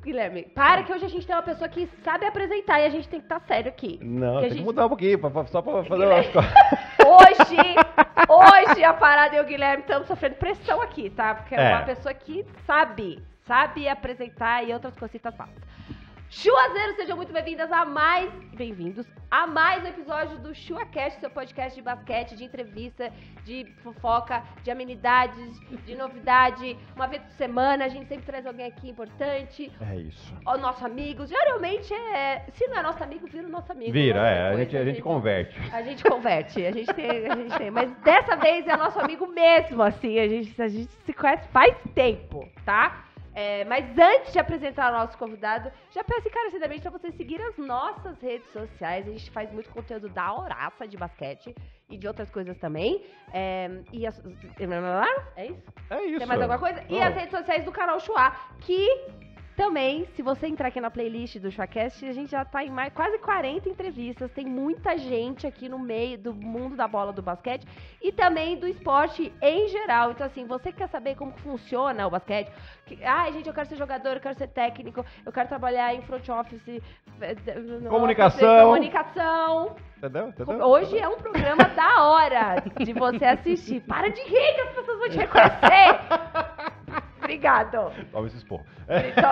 Guilherme. Para que hoje a gente tem uma pessoa que sabe apresentar e a gente tem que estar tá sério aqui. Não, tem gente... que mudar um pouquinho, só pra fazer o umas Hoje, hoje a parada e o Guilherme estamos sofrendo pressão aqui, tá? Porque é, é uma pessoa que sabe, sabe apresentar e outras cositas passam. Chuazeiro, sejam muito bem-vindas a mais. Bem-vindos a mais um episódio do ChuaCast, seu podcast de basquete, de entrevista, de fofoca, de amenidades, de novidade. Uma vez por semana a gente sempre traz alguém aqui importante. É isso. O nosso amigo. Geralmente é. Se não é nosso amigo, vira o nosso amigo. Vira, né? é. A gente, a gente converte. A gente converte. A gente tem. A gente tem. Mas dessa vez é nosso amigo mesmo, assim. A gente, a gente se conhece faz tempo, tá? É, mas antes de apresentar o nosso convidado, já peço encarecidamente para você seguir as nossas redes sociais. A gente faz muito conteúdo da horaça de basquete e de outras coisas também. É, e as... É isso? É isso. Tem mais alguma coisa? E as redes sociais do canal Chua, que também, se você entrar aqui na playlist do showcast a gente já está em mais, quase 40 entrevistas. Tem muita gente aqui no meio do mundo da bola do basquete e também do esporte em geral. Então, assim, você quer saber como funciona o basquete? Que, ah, gente, eu quero ser jogador, eu quero ser técnico, eu quero trabalhar em front office. Eh, eh, comunicação. Office, comunicação. Entendeu? Entendeu? Hoje Entendeu? é um programa da hora de você assistir. Para de rir que as pessoas vão te reconhecer. Obrigado. Toma esse esporro. Então,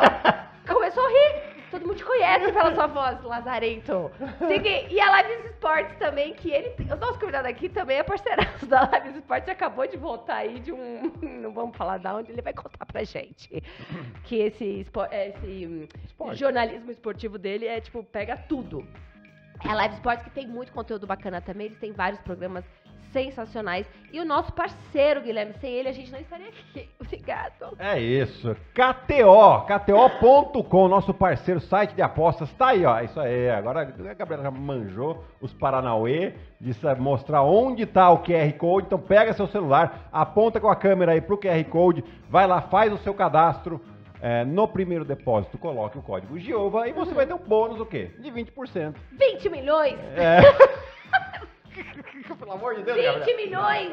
começou a rir. Todo mundo te conhece pela sua voz, Lazarento. Segui. E a Lives Esportes também, que ele. O nosso convidado aqui também é parceiraço da Lives Esportes. Acabou de voltar aí de um. Não vamos falar da onde, ele vai contar pra gente. Que esse, espo... esse hum, jornalismo esportivo dele é tipo, pega tudo. É a Live Sports que tem muito conteúdo bacana também. Eles têm vários programas sensacionais. E o nosso parceiro, Guilherme, sem ele a gente não estaria aqui. Obrigado. É isso. KTO, KTO.com, nosso parceiro, site de apostas. Tá aí, ó. É isso aí. Agora a Gabriela já manjou os Paranauê de eh, mostrar onde tá o QR Code. Então pega seu celular, aponta com a câmera aí pro QR Code, vai lá, faz o seu cadastro. É, no primeiro depósito, coloque o código GIOVA e você uhum. vai ter um bônus o quê? De 20%. 20 milhões? É. Pelo amor de Deus, 20 Gabriel. milhões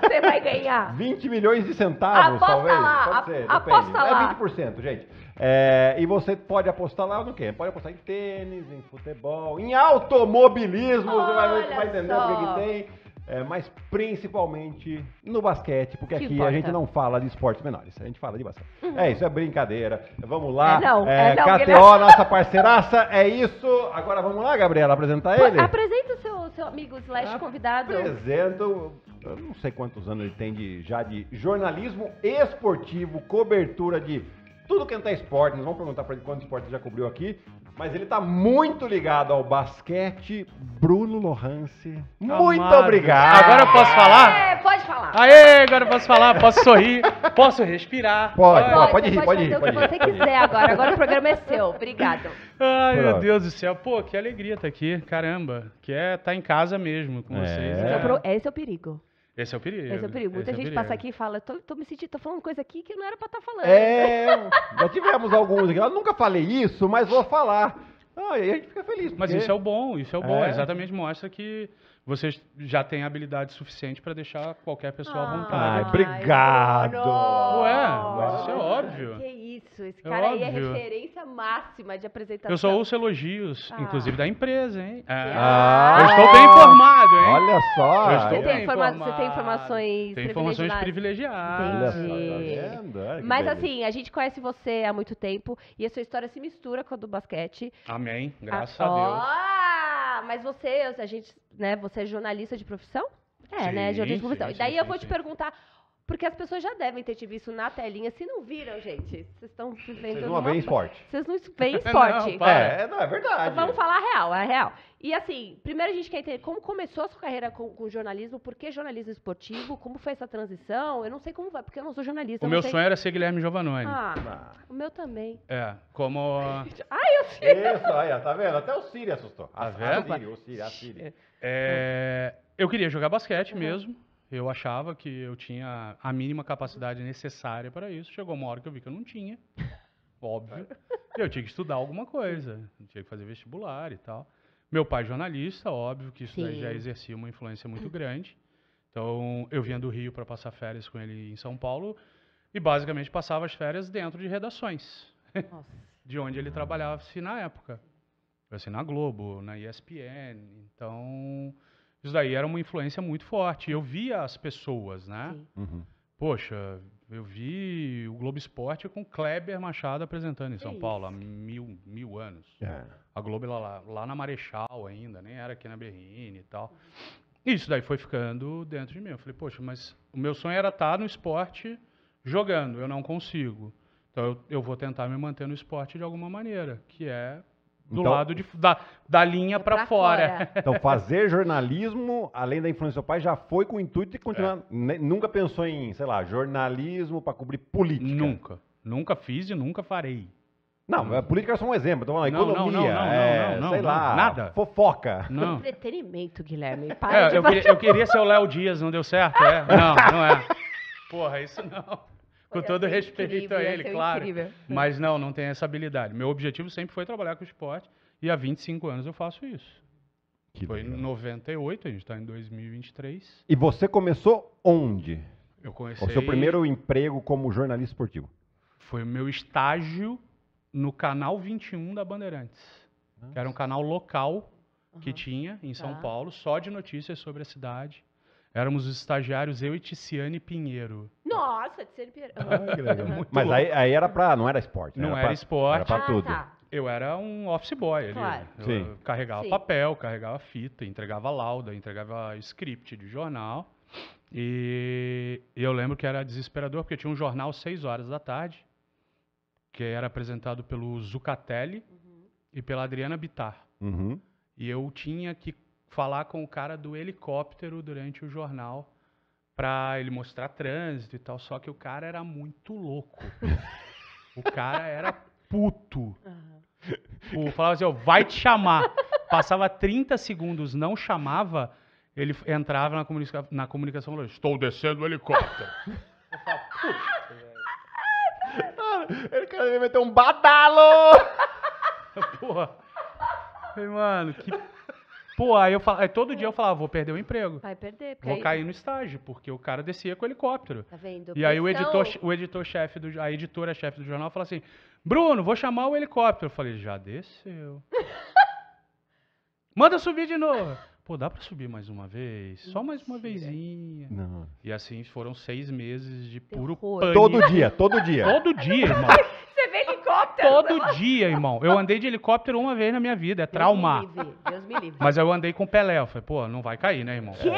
você vai ganhar. 20 milhões de centavos, aposta talvez. Lá, pode ser, aposta depende. É lá. É 20%, gente. É, e você pode apostar lá no quê? Pode apostar em tênis, em futebol, em automobilismo. Olha você vai, vai entender só. o que, que tem é, mas principalmente no basquete, porque que aqui importa. a gente não fala de esportes menores, a gente fala de basquete. Uhum. É isso, é brincadeira. Vamos lá. É não, é, é não, KTO, nossa parceiraça, é isso. Agora vamos lá, Gabriela, apresentar ele. Apresenta o seu, seu amigo slash ah, convidado. Apresento, eu não sei quantos anos ele tem de, já de jornalismo esportivo, cobertura de tudo que é esporte. Nós vamos perguntar para ele quantos esportes já cobriu aqui mas ele tá muito ligado ao basquete. Bruno Lohance, muito obrigado. Agora eu posso falar? É, pode falar. Aê, agora eu posso falar, posso sorrir, posso respirar. Pode, pode, pode, pode rir, pode rir. Pode fazer rir, o que você quiser agora, agora o programa é seu. Obrigado. Ai, Pronto. meu Deus do céu. Pô, que alegria estar tá aqui, caramba. Que é estar tá em casa mesmo com é. vocês. Esse é, o, esse é o perigo. Esse é o perigo. Esse é o perigo. Muita é gente passa aqui e fala, tô, tô, me sentindo, tô falando coisa aqui que não era pra estar tá falando. É, já tivemos alguns aqui. Eu nunca falei isso, mas vou falar. Ah, e a gente fica feliz. Porque... Mas isso é o bom, isso é o bom. É. Exatamente mostra que vocês já têm habilidade suficiente para deixar qualquer pessoa à ah, vontade. Ai, obrigado! Ué, mas isso é óbvio. Que isso? isso. Esse é cara Óbvio. aí é referência máxima de apresentação. Eu só ouço elogios, ah. inclusive da empresa, hein? Ah. ah. Eu estou bem informado, hein? Olha só. Eu estou você, bem tem informado. você tem informações tem informações privilegiadas. Tá Entendi. Olha Mas assim, a gente conhece você há muito tempo e a sua história se mistura com a do basquete. Amém. Ah, Graças a, a Deus. mas você, a gente, né, você é jornalista de profissão? É, né? sim, né? Jornalista de profissão. Sim, e daí sim, eu vou te perguntar porque as pessoas já devem ter te visto na telinha. Se não viram, gente, vocês estão vendo. Vocês não veem esporte. Vocês não veem esporte. não, é, é, não, é verdade. Vamos falar a real, é real. E assim, primeiro a gente quer entender como começou a sua carreira com, com, jornalismo, por que jornalismo esportivo, como foi essa transição. Eu não sei como vai, porque eu não sou jornalista. O meu sei... sonho era ser Guilherme Giovanoni. Ah, ah, o meu também. É, como. Ai, eu Siri! Isso, aí, tá vendo? Até o Siri assustou. Tá a Siri, o Siri, a Siri. É, eu queria jogar basquete uhum. mesmo. Eu achava que eu tinha a mínima capacidade necessária para isso. Chegou uma hora que eu vi que eu não tinha, óbvio. Eu tinha que estudar alguma coisa, tinha que fazer vestibular e tal. Meu pai jornalista, óbvio que isso já exercia uma influência muito grande. Então, eu vinha do Rio para passar férias com ele em São Paulo e basicamente passava as férias dentro de redações, de onde ele trabalhava se na época. Assim, na Globo, na ESPN. Então, isso daí era uma influência muito forte. Eu via as pessoas, né? Uhum. Poxa, eu vi o Globo Esporte com Kleber Machado apresentando em São Paulo há mil, mil anos. É. A Globo lá, lá na Marechal ainda, nem era aqui na Berrine e tal. E isso daí foi ficando dentro de mim. Eu falei, poxa, mas o meu sonho era estar no esporte jogando, eu não consigo. Então eu, eu vou tentar me manter no esporte de alguma maneira, que é do então, lado de, da, da linha é para fora. fora. Então, fazer jornalismo, além da influência do pai, já foi com o intuito de continuar. É. Né, nunca pensou em, sei lá, jornalismo para cobrir política? Nunca. Nunca fiz e nunca farei. Não, a política é só um exemplo. Então, não, economia, não, não, é, não, não, sei não, lá, nada. fofoca. Não. Entretenimento, Guilherme. Para é, eu, queria, eu, queria, ser o Léo Dias, não deu certo? É? Não, não é. Porra, isso não com todo respeito a ele, claro. Incrível. Mas não, não tem essa habilidade. Meu objetivo sempre foi trabalhar com esporte e há 25 anos eu faço isso. Que foi legal. em 98, a gente está em 2023. E você começou onde? Eu comecei... O seu primeiro emprego como jornalista esportivo? Foi o meu estágio no canal 21 da Bandeirantes. Nossa. Que era um canal local que tinha em São tá. Paulo, só de notícias sobre a cidade. Éramos os estagiários, eu e Ticiane Pinheiro. Nossa, Ticiane Pinheiro. Ah, Mas aí, aí, era pra. Não era esporte. Não era, era pra, esporte. Era pra ah, tudo. Tá. Eu era um office boy ali. Claro. Eu carregava Sim. papel, carregava fita, entregava lauda, entregava script de jornal. E eu lembro que era desesperador, porque tinha um jornal 6 horas da tarde, que era apresentado pelo Zucatelli uhum. e pela Adriana Bitar. Uhum. E eu tinha que falar com o cara do helicóptero durante o jornal para ele mostrar trânsito e tal. Só que o cara era muito louco. o cara era puto. Uhum. O, falava assim, ó, vai te chamar. Passava 30 segundos, não chamava, ele entrava na, comunica na comunicação falando, estou descendo o helicóptero. Eu falo, puta, Ele queria meter um badalo! Porra. Falei, mano, que Pô, aí eu aí todo dia eu falava, vou perder o emprego. Vai perder, porque Vou aí- cair no estágio, porque o cara descia com helicóptero. Tá vendo? E aí o editor, o editor chefe do a editora chefe do jornal fala assim: "Bruno, vou chamar o helicóptero". Eu falei: "Já desceu". Manda subir de novo. Pô, dá pra subir mais uma vez? Só mais uma vezinha. Não. E assim foram seis meses de puro Terror. pânico. Todo dia, todo dia. Todo dia, irmão. todo dia, irmão. Eu andei de helicóptero uma vez na minha vida, é trauma. Deus me livre, Deus me livre. Mas eu andei com o Pelé, eu falei, pô, não vai cair, né, irmão? Quê?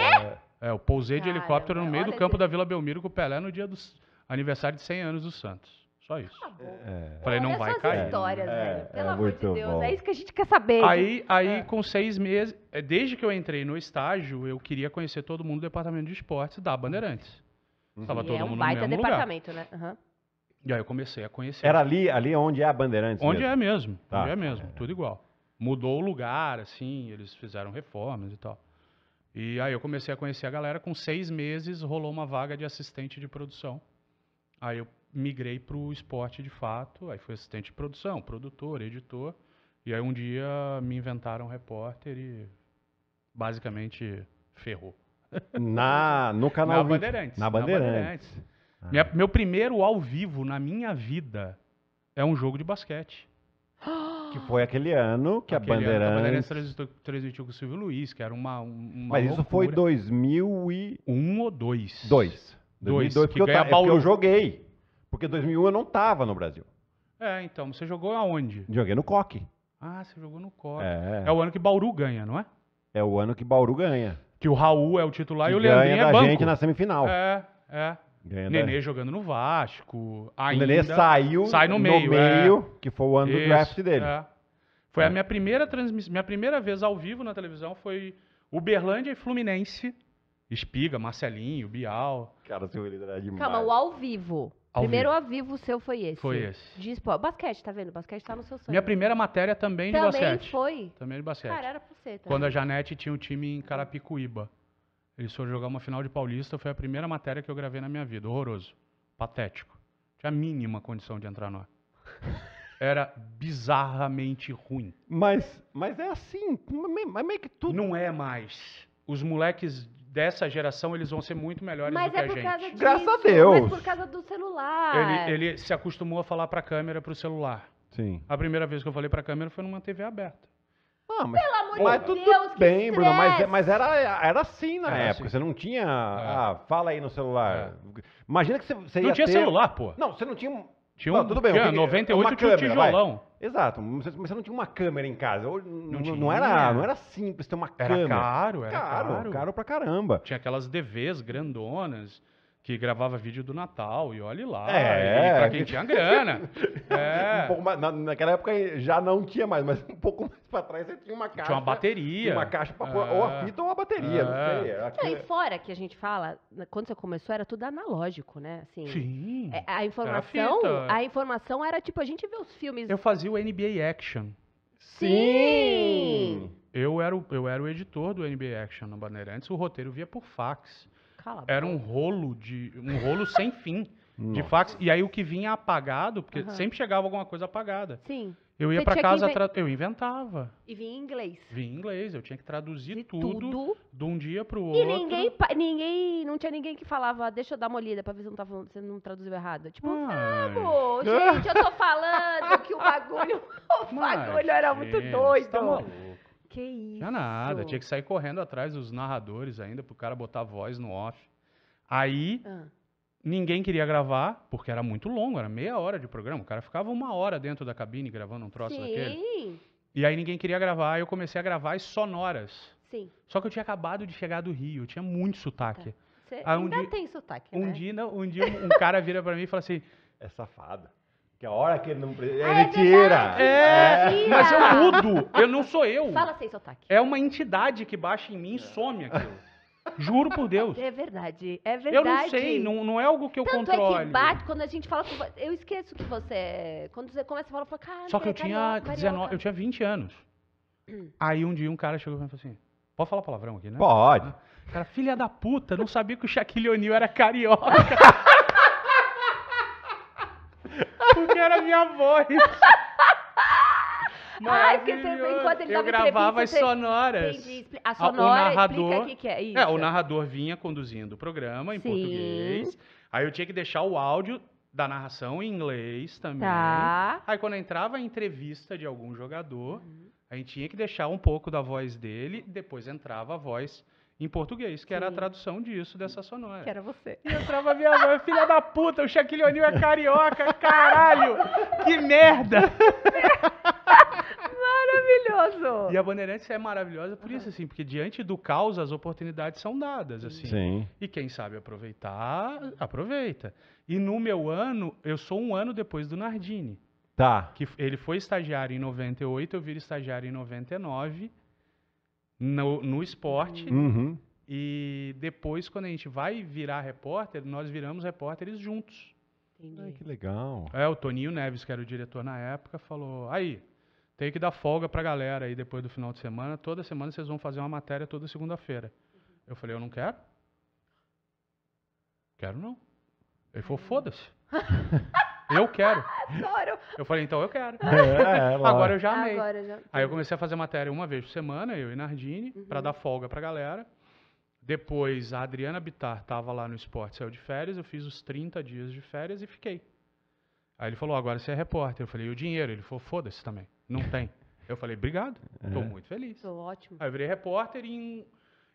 É, eu pousei de helicóptero no meio do campo da Vila Belmiro com o Pelé no dia do aniversário de 100 anos do Santos. Só isso. Tá é, é. Falei, não vai cair. histórias, é, velho. Pelo é, amor de Deus, bom. é isso que a gente quer saber. Aí, aí é. com seis meses, é, desde que eu entrei no estágio, eu queria conhecer todo mundo do departamento de esportes da Bandeirantes. Estava uhum. todo é um baita no mesmo departamento, lugar. né? Uhum. E aí eu comecei a conhecer. Era ali, ali onde é a Bandeirantes? Onde mesmo. é mesmo, tá. onde é mesmo, é. tudo igual. Mudou o lugar, assim, eles fizeram reformas e tal. E aí eu comecei a conhecer a galera. Com seis meses rolou uma vaga de assistente de produção. Aí eu migrei para o esporte de fato. Aí fui assistente de produção, produtor, editor. E aí um dia me inventaram repórter e basicamente ferrou. Na, no canal na Bandeirantes. Na Bandeirantes. Na Bandeirantes. Ah. Minha, meu primeiro ao vivo na minha vida é um jogo de basquete. Que foi aquele ano que aquele a Bandeirantes... Ano, a Bandeirantes transmitiu, com o Silvio Luiz, que era uma, uma Mas isso loucura. foi 2001 ou 2? 2. 2002, que porque, eu, é porque eu joguei. Porque 2001 eu não tava no Brasil. É, então, você jogou aonde? Joguei no Coque. Ah, você jogou no Coque. É. é o ano que Bauru ganha, não é? É o ano que Bauru ganha. Que o Raul é o titular que e o Leandrinho é banco. Ganha da gente na semifinal. É, é. Ganha Nenê jogando no Vasco. Ainda o Nenê saiu sai no meio, no meio é. que foi o ano Isso, do draft dele. É. Foi é. a minha primeira transmissão, minha primeira vez ao vivo na televisão foi Uberlândia e Fluminense. Espiga, Marcelinho, Bial. Cara, seu líder de demais. Calma, o ao vivo. Ao Primeiro vivo. ao vivo seu foi esse. Foi esse. De Basquete, tá vendo? Basquete tá no seu sonho. Minha primeira matéria também, também de basquete. Também foi? Também de basquete. Cara, era pra você, tá? Quando a Janete tinha um time em Carapicuíba. Eles foram jogar uma final de Paulista, foi a primeira matéria que eu gravei na minha vida. Horroroso. Patético. Tinha a mínima condição de entrar no ar. Era bizarramente ruim. Mas, mas é assim, mas meio que tudo. Não é mais. Os moleques dessa geração, eles vão ser muito melhores mas do é que a gente. Disso, Graças a Deus. Mas por causa do celular. Ele, ele se acostumou a falar para a câmera, para o celular. Sim. A primeira vez que eu falei para a câmera foi numa TV aberta. Ah, mas, Pelo amor de tudo Deus, bem, que Bruno, mas, é, mas era, era assim na Era época. assim. Você não tinha. É. Ah, fala aí no celular. É. Imagina que você, você Não ia tinha ter- celular, pô. Não, você não tinha. Tinha um. Não, tudo bem. Tinha, 98 uma tinha um vai. tijolão. Exato, mas você- não tinha uma câmera em casa. Não Não, não, era, não era simples ter uma Era caro, era caro. caro pra caramba. Tinha aquelas DVs grandonas que gravava vídeo do Natal, e olhe lá, é, e pra quem tinha grana. é. um pouco mais, na, naquela época já não tinha mais, mas um pouco mais pra trás você tinha uma caixa. Tinha uma bateria. Uma caixa pra é. pôr, ou a fita ou a bateria, é. é. não sei. Aqui... e fora que a gente fala, né, quando você começou era tudo analógico, né? Assim, Sim. É, a informação, a informação era tipo, a gente vê os filmes... Eu fazia o NBA Action. Sim! Sim. Eu, era o, eu era o editor do NBA Action na Bandeirantes, o roteiro via por fax. Cala Era um rolo de. um rolo sem fim de fax. E aí o que vinha apagado, porque sempre chegava alguma coisa apagada. Sim. Eu ia para casa, inven... eu inventava. E vinha em inglês. Vinha em inglês, eu tinha que traduzir tudo, tudo, de um dia para o outro. E ninguém, ninguém, não tinha ninguém que falava, deixa eu dar uma olhada para ver se não tá falando, se não traduziu errado. Tipo, vamos, gente, eu tô falando que o bagulho, o bagulho Mas, era gente, muito doido. Tá que isso? Tinha nada, tinha que sair correndo atrás dos narradores ainda, pro cara botar voz no off. Aí, ah. ninguém queria gravar, porque era muito longo, era meia hora de programa. O cara ficava uma hora dentro da cabine gravando um troço Sim. daquele. E aí ninguém queria gravar, eu comecei a gravar as sonoras. Sim. Só que eu tinha acabado de chegar do Rio, eu tinha muito sotaque. Tá. Você um ainda dia, tem sotaque, um né? Dia, um dia um, um cara vira para mim e fala assim... É safada. Que a hora que ele não precisa. é, ah, é mentira, é. é, mas eu mudo. Eu não sou eu. Fala sem sotaque. É uma entidade que baixa em mim e some aquilo. Juro por Deus. É verdade, é verdade. Eu não sei, não, não é algo que eu Tanto controle. é que bate quando a gente fala com você. Eu esqueço que você é, Quando você começa a falar, eu falo, cara. Só que eu tinha 19, eu tinha 20 anos. Aí um dia um cara chegou e falou assim: pode falar palavrão aqui, né? Pode. Né? Cara, filha da puta, não sabia que o Shaquille O'Neal era carioca. Porque era minha voz. Ah, porque você, enquanto ele eu dava gravava as você... sonoras. Entendi. A sonora o narrador, o que é isso. É, o é, narrador vinha conduzindo o programa em Sim. português. Aí eu tinha que deixar o áudio da narração em inglês também. Tá. Aí quando entrava a entrevista de algum jogador, uhum. a gente tinha que deixar um pouco da voz dele, depois entrava a voz em português, que Sim. era a tradução disso, dessa sonora. Que era você. E entrava minha mãe, filha da puta, o Shaquille O'Neal é carioca, caralho! Que merda! Maravilhoso! E a Bandeirantes é maravilhosa por isso, assim, porque diante do caos as oportunidades são dadas, assim. Sim. E quem sabe aproveitar, aproveita. E no meu ano, eu sou um ano depois do Nardini. Tá. Que ele foi estagiário em 98, eu viro estagiário em 99 no, no esporte. Uhum. E depois, quando a gente vai virar repórter, nós viramos repórteres juntos. Entendi. Ai, que legal. É, o Toninho Neves, que era o diretor na época, falou: aí, tem que dar folga pra galera aí depois do final de semana. Toda semana vocês vão fazer uma matéria toda segunda-feira. Uhum. Eu falei: eu não quero. Quero não. Ele falou: foda-se. Eu quero. Adoro. Eu falei, então eu quero. É, é, Agora eu já amei. Eu já... Aí eu comecei a fazer matéria uma vez por semana, eu e Nardini, uhum. para dar folga pra galera. Depois a Adriana Bitar tava lá no esporte, saiu de férias, eu fiz os 30 dias de férias e fiquei. Aí ele falou, agora você é repórter. Eu falei, e o dinheiro? Ele falou, foda-se também, não tem. Eu falei, obrigado, estou é. muito feliz. Estou ótimo. Aí eu virei repórter em...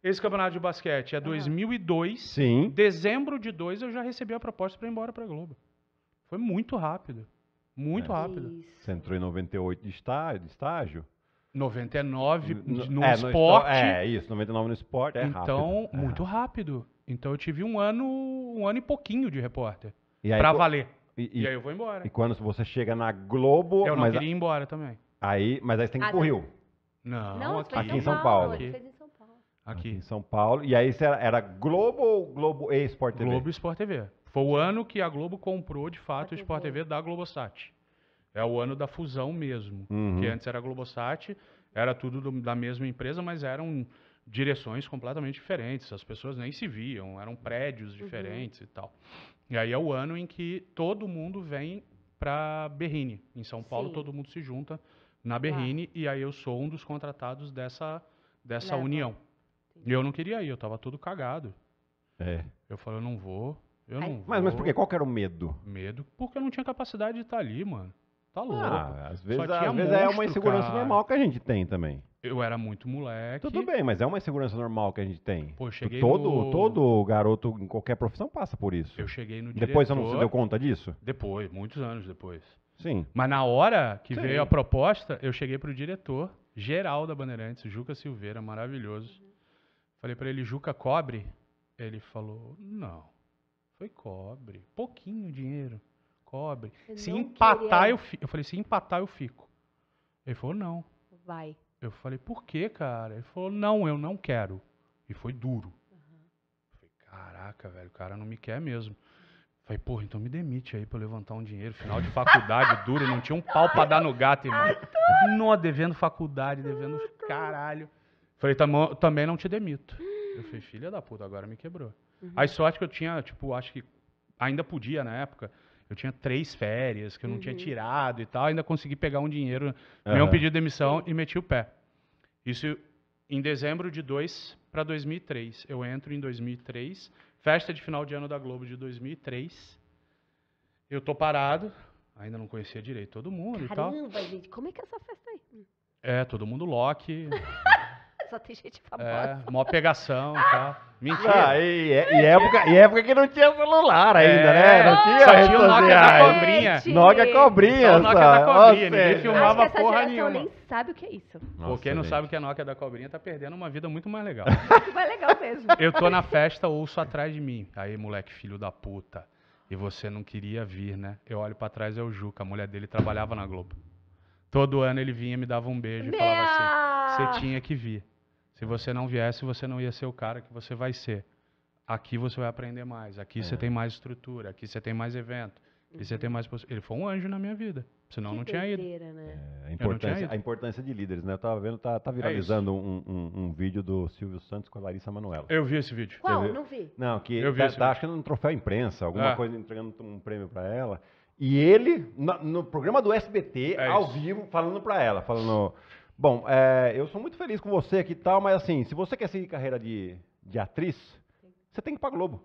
Esse campeonato de basquete é 2002. Sim. Dezembro de 2 eu já recebi a proposta para ir embora para Globo. Foi muito rápido. Muito é. rápido. Isso. Você entrou em 98 de estágio? De estágio? 99 no, no é, esporte. No, é, isso, 99 no esporte, é então, rápido. Então, é muito rápido. Então eu tive um ano, um ano e pouquinho de repórter. E aí, pra valer. E, e, e, aí eu vou embora. E quando você chega na Globo... Eu não queria ir embora também. Aí, mas aí você tem que ir pro ah, Rio. Não, não aqui, aqui em São Paulo. Aqui. Aqui. aqui. em São Paulo. E aí era, era Globo ou Globo e Sport TV? Globo e Sport TV. Foi o ano que a Globo comprou, de fato, o Sport TV da Globosat. É o ano da fusão mesmo. Uhum. Que antes era a Globosat, era tudo do, da mesma empresa, mas eram direções completamente diferentes. As pessoas nem se viam, eram prédios uhum. diferentes uhum. e tal. E aí é o ano em que todo mundo vem para Berrini. Em São Paulo, Sim. todo mundo se junta na Berrini. Ah. E aí eu sou um dos contratados dessa, dessa união. E eu não queria ir, eu tava todo cagado. É. Eu falei, eu não vou. Eu é, não mas, mas por quê? Qual que era o medo? Medo, porque eu não tinha capacidade de estar ali, mano. Tá ah, louco. Ah, às vezes, às monstro, é uma insegurança cara. normal que a gente tem também. Eu era muito moleque. Tudo bem, mas é uma insegurança normal que a gente tem. Pô, cheguei todo, no... todo garoto em qualquer profissão passa por isso. Eu cheguei no diretor... Depois você não se deu conta disso? Depois, muitos anos depois. Sim. Mas na hora que Sim. veio a proposta, eu cheguei pro diretor geral da Bandeirantes, Juca Silveira, maravilhoso. Falei para ele, Juca cobre? Ele falou, não. Foi cobre. Pouquinho dinheiro. Cobre. Eu se empatar, queria... eu fico. Eu falei, se empatar, eu fico. Ele falou, não. Vai. Eu falei, por que, cara? Ele falou, não, eu não quero. E foi duro. Uhum. falei, caraca, velho, o cara não me quer mesmo. falei, porra, então me demite aí pra eu levantar um dinheiro. Final de faculdade, duro, não tinha um pau pra dar no gato, irmão. devendo faculdade, devendo caralho. falei, também não te demito. Eu falei, filha da puta, agora me quebrou. Uhum. Aí sorte que eu tinha, tipo, acho que ainda podia na época. Eu tinha três férias que eu não uhum. tinha tirado e tal, ainda consegui pegar um dinheiro, uhum. meu pedido de demissão e meti o pé. Isso em dezembro de 2 para 2003. Eu entro em 2003, festa de final de ano da Globo de 2003. Eu tô parado, ainda não conhecia direito todo mundo Caramba, e tal. Caramba, gente, como é que é essa festa aí? É, todo mundo Loki. só tem gente é, famosa. É, mó pegação e tal. Mentira. Ah, e, e, época, e época que não tinha celular é. ainda, é, né? Não tinha só tinha o Nokia da cobrinha. Nokia cobrinha. Só o Nokia da cobrinha. Nossa, ninguém é. filmava essa porra nenhuma. nem sabe o que é isso. Nossa, Porque não sabe o que a Nokia da cobrinha tá perdendo uma vida muito mais legal. Muito mais legal mesmo. Eu tô na festa, ouço atrás de mim. Aí, moleque, filho da puta. E você não queria vir, né? Eu olho para trás, é o Juca. A mulher dele trabalhava na Globo. Todo ano ele vinha, me dava um beijo e falava assim: você tinha que vir. Se você não viesse, você não ia ser o cara que você vai ser. Aqui você vai aprender mais, aqui é. você tem mais estrutura, aqui você tem mais evento, você tem uhum. mais... Ele foi um anjo na minha vida, senão que não tinha, ido. Né? É, a não tinha ido. a, importância, de líderes, né? Eu tava vendo, tá, tá é viralizando é um, um, um, vídeo do Silvio Santos com a Larissa Manoela. Eu vi esse vídeo. Qual? Não vi. Não, que Eu vi tá, tá achando um troféu imprensa, alguma ah. coisa entregando um prêmio para ela. E ele, no, no programa do SBT, é ao vivo, falando para ela, falando... Bom, é, eu sou muito feliz com você aqui e tal, mas assim, se você quer seguir carreira de, de atriz, você tem que ir pra Globo.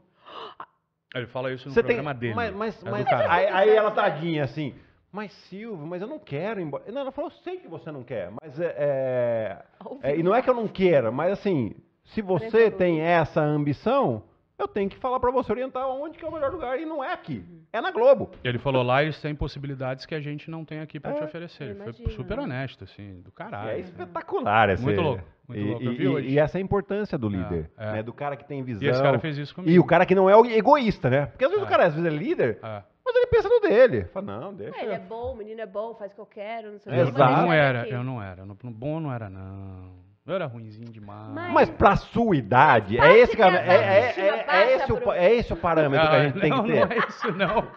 Ah, ele fala isso no você programa tem, dele. Mas, mas, é mas aí, aí, ela tadinha tá assim, mas Silvio, mas eu não quero ir embora. Não, ela falou, eu sei que você não quer, mas é, é, é e não é que eu não queira, mas assim, se você tem essa ambição, eu tenho que falar para você orientar onde que é o melhor lugar e não é aqui, é na Globo. Ele falou lá eles têm possibilidades que a gente não tem aqui para é, te oferecer. Ele foi super honesto assim, do caralho. É né? espetacular assim. essa. Muito louco. Muito e, louco. E, e essa é a importância do é, líder, é, é. Né, do cara que tem visão. E esse cara fez isso comigo. E o cara que não é egoísta, né? Porque às vezes é. o cara às vezes é líder, é. mas ele pensa no dele. Fala, não, deixa. É, ele é bom, o menino é bom, faz o que eu quero, não sei o que. Exato. Eu não era, eu não era. No bom não era, não. Não era ruimzinho demais. Mas, Mas pra sua idade, é esse, cara, é, é, é, é esse o, é esse o parâmetro que a ah, gente tem que ter. Não, não é isso, não.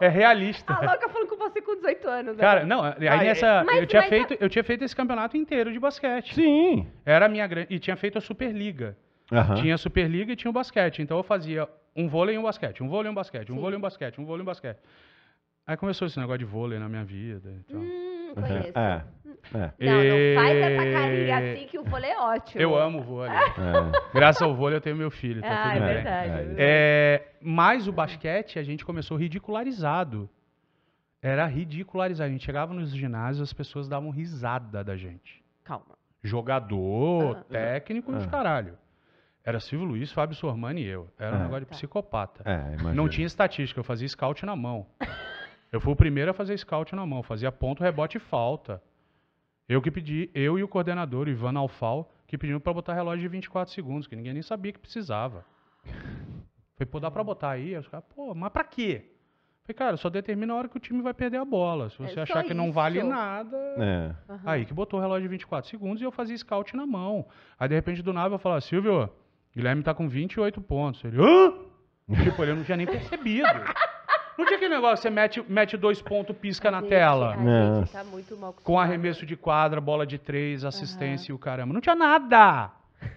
É realista. A louca falando com você com 18 anos. né? Cara, não, aí Ah, nessa. É. Mas- eu, tinha mas- feito, eu tinha feito esse campeonato inteiro de basquete. Sim. Era a minha grande. E tinha feito a Superliga. Tinha a Superliga e tinha o basquete. Então eu fazia um vôlei e um basquete, um vôlei e um basquete, um Sim. vôlei e um basquete, um vôlei e um basquete. Aí começou esse negócio de vôlei na minha vida. Então. Hum, conheço. É. É. Não, não faz essa carinha assim que o vôlei é ótimo. Eu amo o vôlei. É. Graças ao vôlei eu tenho meu filho. Tá ah, é bem. É é, verdade. É, mas o basquete a gente começou ridicularizado. Era ridicularizado. A gente chegava nos ginásios as pessoas davam risada da gente. Calma. Jogador, ah. técnico e ah. os caralho. Era Silvio Luiz, Fábio Sormani e eu. Era um ah. negócio de psicopata. É, não tinha estatística, eu fazia scout na mão. Eu fui o primeiro a fazer scout na mão, fazia ponto, rebote e falta. Eu que pedi, eu e o coordenador, o Ivan Alfal, que pedimos para botar relógio de 24 segundos, que ninguém nem sabia que precisava. Falei, pô, dá para botar aí? Os caras, pô, mas para quê? Falei, cara, só determina a hora que o time vai perder a bola. Se você é achar que isso. não vale nada. É. Uhum. Aí que botou o relógio de 24 segundos e eu fazia scout na mão. Aí de repente do nada eu falava, Silvio, Guilherme tá com 28 pontos. Ele, hã? Tipo, ele não tinha nem percebido. Não tinha é aquele negócio, você mete, mete dois pontos, pisca na gente, tela. A gente tá muito mal Com arremesso de quadra, bola de três, assistência uhum. e o caramba. Não tinha nada.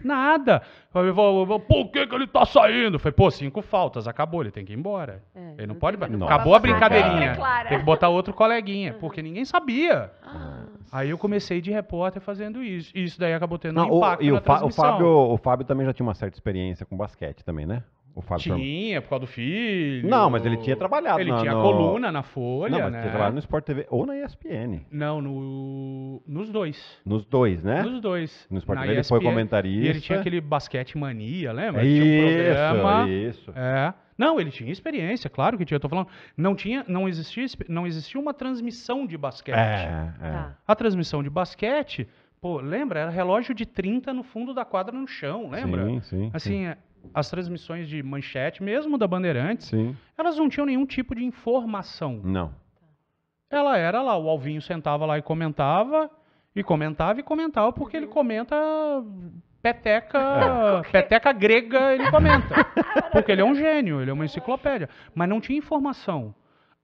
Nada. Eu falei, por que, que ele tá saindo? falei, pô, cinco faltas, acabou, ele tem que ir embora. É, ele não, pode. Não. Acabou a brincadeirinha. Tem que botar outro coleguinha, porque ninguém sabia. Ah. Aí eu comecei de repórter fazendo isso. E isso daí acabou tendo não, um impacto. O, e o, Fábio, o Fábio também já tinha uma certa experiência com basquete também, né? O Fábio tinha, por causa do filho. Não, mas ele tinha trabalhado Ele na, tinha no... coluna na Folha, Não, mas né? tinha trabalhado no Sport TV ou na ESPN. Não, no... nos dois. Nos dois, né? Nos dois. No Sport na TV ESPN, ele foi comentarista. E ele tinha aquele basquete mania, lembra? isso, tinha um programa, isso. É. Não, ele tinha experiência, claro que tinha. Eu tô falando, não tinha, não existia, não existia uma transmissão de basquete. É, é. Tá. A transmissão de basquete Pô, lembra? Era relógio de 30 no fundo da quadra no chão, lembra? Sim, sim. Assim, sim. É, as transmissões de manchete, mesmo da Bandeirantes, Sim. elas não tinham nenhum tipo de informação. Não. Ela era lá, o Alvinho sentava lá e comentava, e comentava e comentava, porque ele comenta peteca, é. peteca grega, ele comenta. porque ele é um gênio, ele é uma enciclopédia. Mas não tinha informação.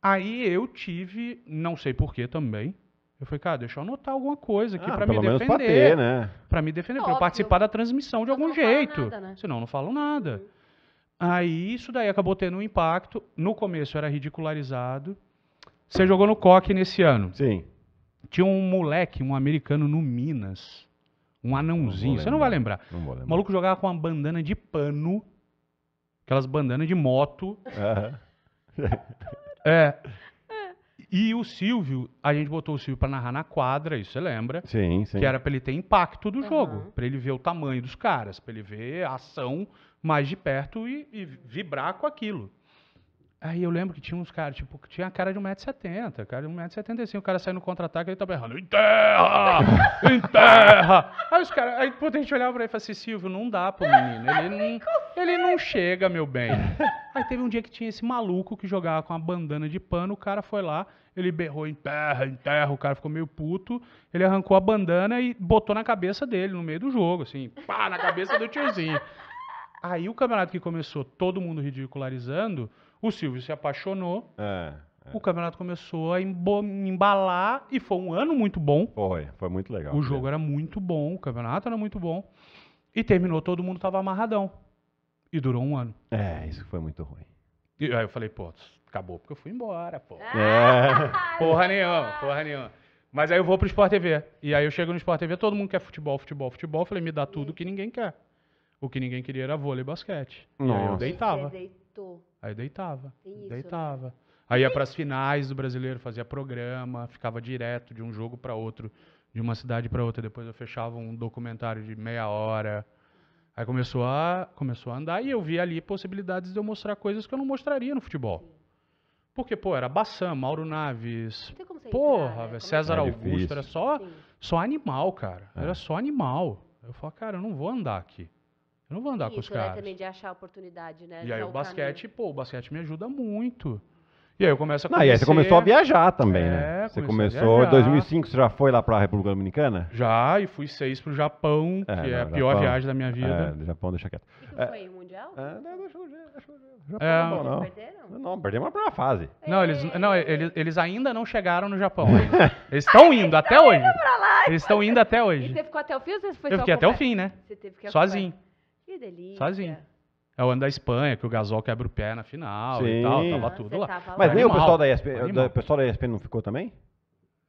Aí eu tive, não sei porquê também, eu falei, cara, deixa eu anotar alguma coisa aqui ah, para me defender. Pra ter, né? Pra me defender, para eu participar da transmissão de algum não jeito. Nada, né? Senão eu não falo nada. Uhum. Aí isso daí acabou tendo um impacto. No começo era ridicularizado. Você jogou no coque nesse ano. Sim. Tinha um moleque, um americano no Minas. Um anãozinho. Não Você não vai lembrar. Não vou lembrar. O maluco jogava com uma bandana de pano. Aquelas bandanas de moto. Uhum. é. E o Silvio, a gente botou o Silvio para narrar na quadra, isso você lembra? Sim, sim. Que era para ele ter impacto do uhum. jogo, para ele ver o tamanho dos caras, para ele ver a ação mais de perto e, e vibrar com aquilo. Aí eu lembro que tinha uns caras, tipo, que tinha a cara de 1,70m, cara de 1,75m, o cara saiu no contra-ataque, ele tava errando, enterra! Enterra! aí os caras, aí puta, a gente olhava pra ele e falava assim, Silvio, não dá pro menino, ele não, ele não chega, meu bem. Aí teve um dia que tinha esse maluco que jogava com uma bandana de pano, o cara foi lá, ele berrou, enterra, enterra, o cara ficou meio puto, ele arrancou a bandana e botou na cabeça dele, no meio do jogo, assim, pá, na cabeça do tiozinho. Aí o campeonato que começou, todo mundo ridicularizando, o Silvio se apaixonou. É, é. O campeonato começou a embalar e foi um ano muito bom. Foi, foi muito legal. O jogo é. era muito bom, o campeonato era muito bom. E terminou, todo mundo tava amarradão. E durou um ano. É, isso foi muito ruim. E aí eu falei, pô, acabou porque eu fui embora, pô. É. Porra nenhuma, porra nenhuma. Mas aí eu vou pro Sport TV. E aí eu chego no Sport TV, todo mundo quer futebol, futebol, futebol. falei, me dá tudo que ninguém quer. O que ninguém queria era vôlei e basquete. Nossa. E aí eu deitava. Você deitou. Aí deitava. Isso, né? deitava. Aí ia para as finais do brasileiro, fazia programa, ficava direto de um jogo para outro, de uma cidade para outra. Depois eu fechava um documentário de meia hora. Aí começou a, começou a andar e eu vi ali possibilidades de eu mostrar coisas que eu não mostraria no futebol. Porque, pô, era Bassam, Mauro Naves. Porra, entrar, né? César é Augusto, era só, só animal, cara. É. Era só animal. Eu falo, cara, eu não vou andar aqui. Eu não vou andar Isso, com os né, caras. Né, também de achar oportunidade, né? E aí o basquete, caminho. pô, o basquete me ajuda muito. E aí eu começo a conhecer... Não, e aí você começou a viajar também, né? é, né? Você começou em 2005, você já foi lá para a República Dominicana? Já, e fui seis para o Japão, é, que é não, é a pior viagem da minha vida. É, Japão, deixa quieto. E que é, foi, o Mundial? É, não, deixa eu ver, deixa eu ver. Japão, é, não, é não. Perderam? Não, perdemos a primeira fase. Não, eles, não eles, eles ainda não chegaram no Japão. Eles estão indo até hoje. Eles estão indo até hoje. E você ficou até o fim ou você foi Eu fiquei até o fim, né? Sozinho. Que delícia. Sozinho. É o ano da Espanha, que o Gasol quebra o pé na final Sim. e tal, tava tudo lá. Tava Mas lá. nem o pessoal da ESPN, o pessoal da ESPN não ficou também?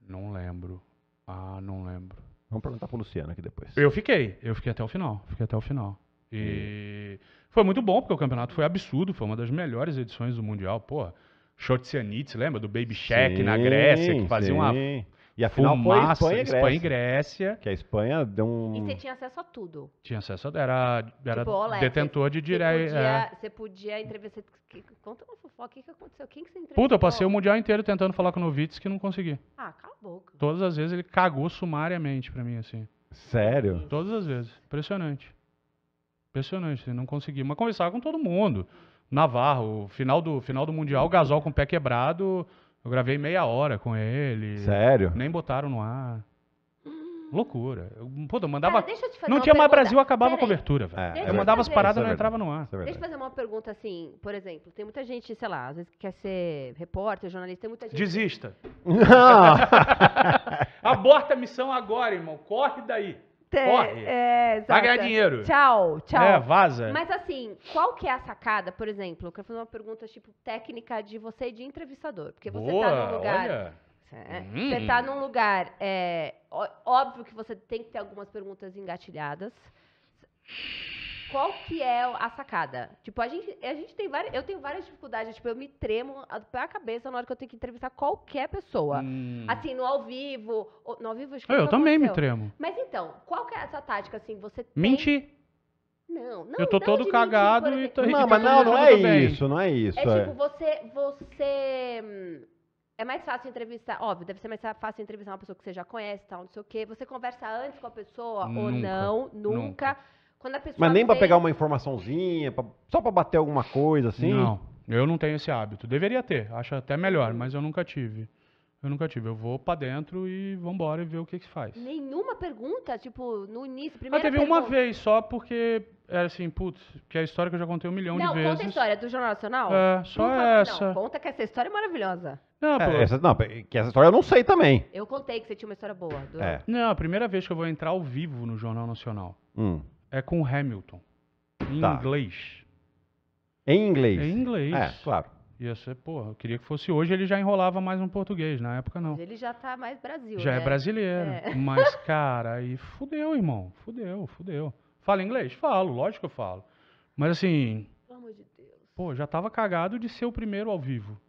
Não lembro. Ah, não lembro. Vamos perguntar pro Luciano aqui depois. Eu fiquei, eu fiquei até o final, fiquei até o final. E hum. foi muito bom, porque o campeonato foi absurdo, foi uma das melhores edições do Mundial, pô. Shortsianitz, lembra? Do Baby Shack na Grécia, que fazia sim. uma e a final foi Espanha, Espanha e Grécia. Que a Espanha deu um. E você tinha acesso a tudo. Tinha acesso a. Era, era tipo, olé, detentor de direito. Você é. podia, entrevistar. Conta uma fofoca, o que, que aconteceu? Quem que você entrevistou? Puta, eu passei o mundial inteiro tentando falar com o Novitz que não consegui. Ah, acabou. Todas as vezes ele cagou sumariamente pra mim, assim. Sério? Todas as vezes. Impressionante. Impressionante, assim, não consegui. Mas conversava com todo mundo. Navarro, final do, final do Mundial, Gasol com o pé quebrado. Eu gravei meia hora com ele. Sério? Nem botaram no ar. Hum. Loucura. Eu, pô, eu mandava. Cara, eu não tinha mais Brasil, acabava a cobertura, velho. É, é eu é mandava as paradas, é não entrava no ar. É deixa eu fazer uma pergunta assim, por exemplo, tem muita gente, sei lá, às vezes quer ser repórter, jornalista, tem muita gente. Desista. Não! Aborta a missão agora, irmão. Corre daí. Corre. É, exato. Vai ganhar dinheiro. Tchau, tchau. É, vaza. Mas assim, qual que é a sacada, por exemplo? Eu quero fazer uma pergunta, tipo, técnica de você de entrevistador. Porque você tá Boa, tá num lugar. Olha. É, hum. Você tá num lugar. É, óbvio que você tem que ter algumas perguntas engatilhadas qual que é a sacada? Tipo, a gente, a gente tem várias. Eu tenho várias dificuldades. Tipo, eu me tremo a cabeça na hora que eu tenho que entrevistar qualquer pessoa. Hum. Assim, no ao vivo. No ao vivo, acho que Eu, eu também me tremo. Mas então, qual que é essa tática, assim? Você tem... Mentir. Não, não, eu tô não todo cagado mentir, e tô Não, mas não, não é isso, não é isso. É, é tipo, você. você é mais fácil entrevistar, óbvio, deve ser mais fácil entrevistar uma pessoa que você já conhece, tal, não sei o quê. Você conversa antes com a pessoa nunca, ou não, nunca. nunca. Quando a pessoa Mas nem tem... para pegar uma informaçãozinha, pra, só para bater alguma coisa assim? Não, eu não tenho esse hábito. Deveria ter, acho até melhor, mas eu nunca tive. Eu nunca tive. Eu vou para dentro e vambora e ver o que que faz. Nenhuma pergunta? Tipo, no início, primeiro. Mas ah, teve pergunta. uma vez só porque era assim, putz, que é a história que eu já contei um milhão não, de vezes. Não, conta a história do Jornal Nacional? É, só não, essa. Não, conta que essa história é maravilhosa. Não, é, essa, não, que essa história eu não sei também. Eu contei que você tinha uma história boa. Do... É. Não, a primeira vez que eu vou entrar ao vivo no Jornal Nacional. Hum. É com Hamilton. Em tá. inglês. Em inglês? Em inglês. É, claro. Ia ser, porra, eu queria que fosse hoje, ele já enrolava mais um português, na época não. Ele já tá mais Brasil, Já é né? é brasileiro. É. Mas, cara, aí fudeu, irmão. Fudeu, fudeu. Fala inglês? Falo, lógico que eu falo. Mas assim. Pelo amor de Deus. Pô, já tava cagado de ser o primeiro ao vivo.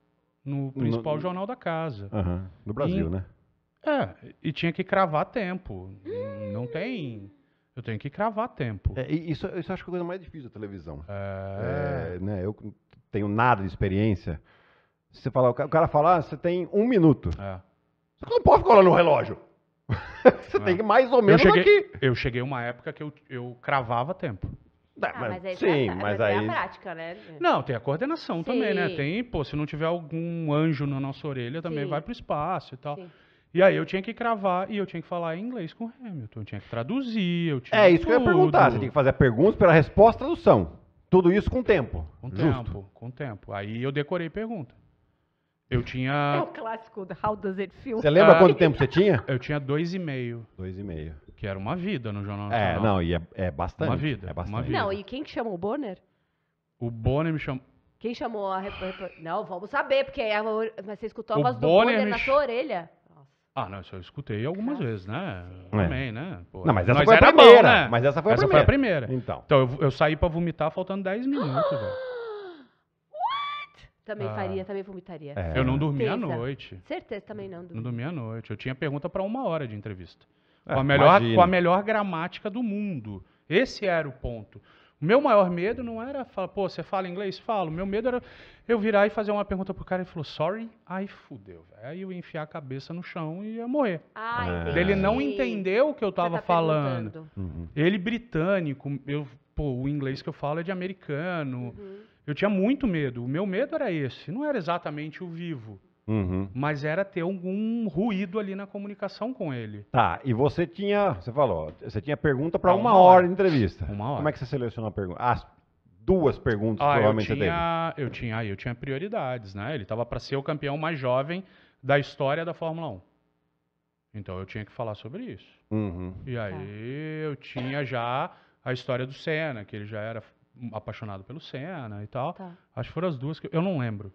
No principal no, jornal da casa. Aham. Uh -huh. No Brasil, e, né? É, e tinha que cravar tempo. Hum. Não tem eu tenho que cravar tempo. É, isso, isso acho que é a coisa mais difícil da televisão. É... É, né, eu tenho nada de experiência. Você fala, o cara fala, ah, você tem um minuto. É. Você não pode ficar olhando no relógio. você é. tem que mais ou menos eu cheguei, aqui. Eu cheguei uma época que eu, eu cravava tempo. Tá, ah, mas, mas aí sim, tá, mas, mas aí... Tem a prática, né? Não, tem a coordenação sim. também, né? Tem, pô, se não tiver algum anjo na nossa orelha, também sim. vai pro espaço e tal. Sim. E aí eu tinha que cravar e eu tinha que falar em inglês com o Hamilton, eu tinha que traduzir, eu tinha É isso tudo. que eu ia perguntar, você tinha que fazer perguntas pela resposta tradução. Tudo isso com tempo. Com Justo. tempo, com tempo. Aí eu decorei pergunta. Eu tinha. É o clássico do How Does It Feel. Você lembra ah, quanto tempo você tinha? Eu tinha dois e meio. Dois e meio. Que era uma vida no Jornal é, Nacional. É, não, e é, é bastante. Uma vida. É bastante. Uma vida. Não, e quem que chamou o Bonner? O Bonner me chamou. Quem chamou a. Não, vamos saber, porque aí é a... você escutou a o voz Bonner do Bonner na sua orelha. Ah, não, isso eu escutei algumas tá. vezes, né? Também, é. né? Pô, não, mas essa foi a primeira. Bom, né? Mas essa foi a essa primeira. Foi a primeira. Então, então eu, eu, saí pra vomitar faltando 10 minutos, velho. What? Também ah. faria, também vomitaria. É. Eu não dormi à noite. Certeza, também não dormi. Não dormi à noite. Eu tinha pergunta para uma hora de entrevista. É, com, a melhor, com a melhor gramática do mundo. Esse era o ponto. O meu maior medo não era falar, pô, você fala inglês? Falo. Meu medo era eu virar e fazer uma pergunta pro cara e falou, sorry? Aí fudeu, velho. Aí eu ia enfiar a cabeça no chão e ia morrer. Ah, é. Ele não entendeu o que eu tava tá falando. Uhum. Ele britânico, eu, pô, o inglês que eu falo é de americano. Uhum. Eu tinha muito medo. O meu medo era esse, não era exatamente o vivo. Uhum. Mas era ter algum ruído ali na comunicação com ele. Tá, e você tinha, você falou, você tinha pergunta para ah, uma, uma, hora de entrevista. Uma hora. Como é que você selecionou a pergunta? As duas perguntas ah, provavelmente eu tinha, dele. Eu tinha, eu tinha prioridades, né? Ele estava para ser o campeão mais jovem da história da Fórmula 1. Então eu tinha que falar sobre isso. Uhum. E aí tá. eu tinha já a história do Senna, que ele já era apaixonado pelo Senna e tal. Tá. Acho que foram as duas que eu não lembro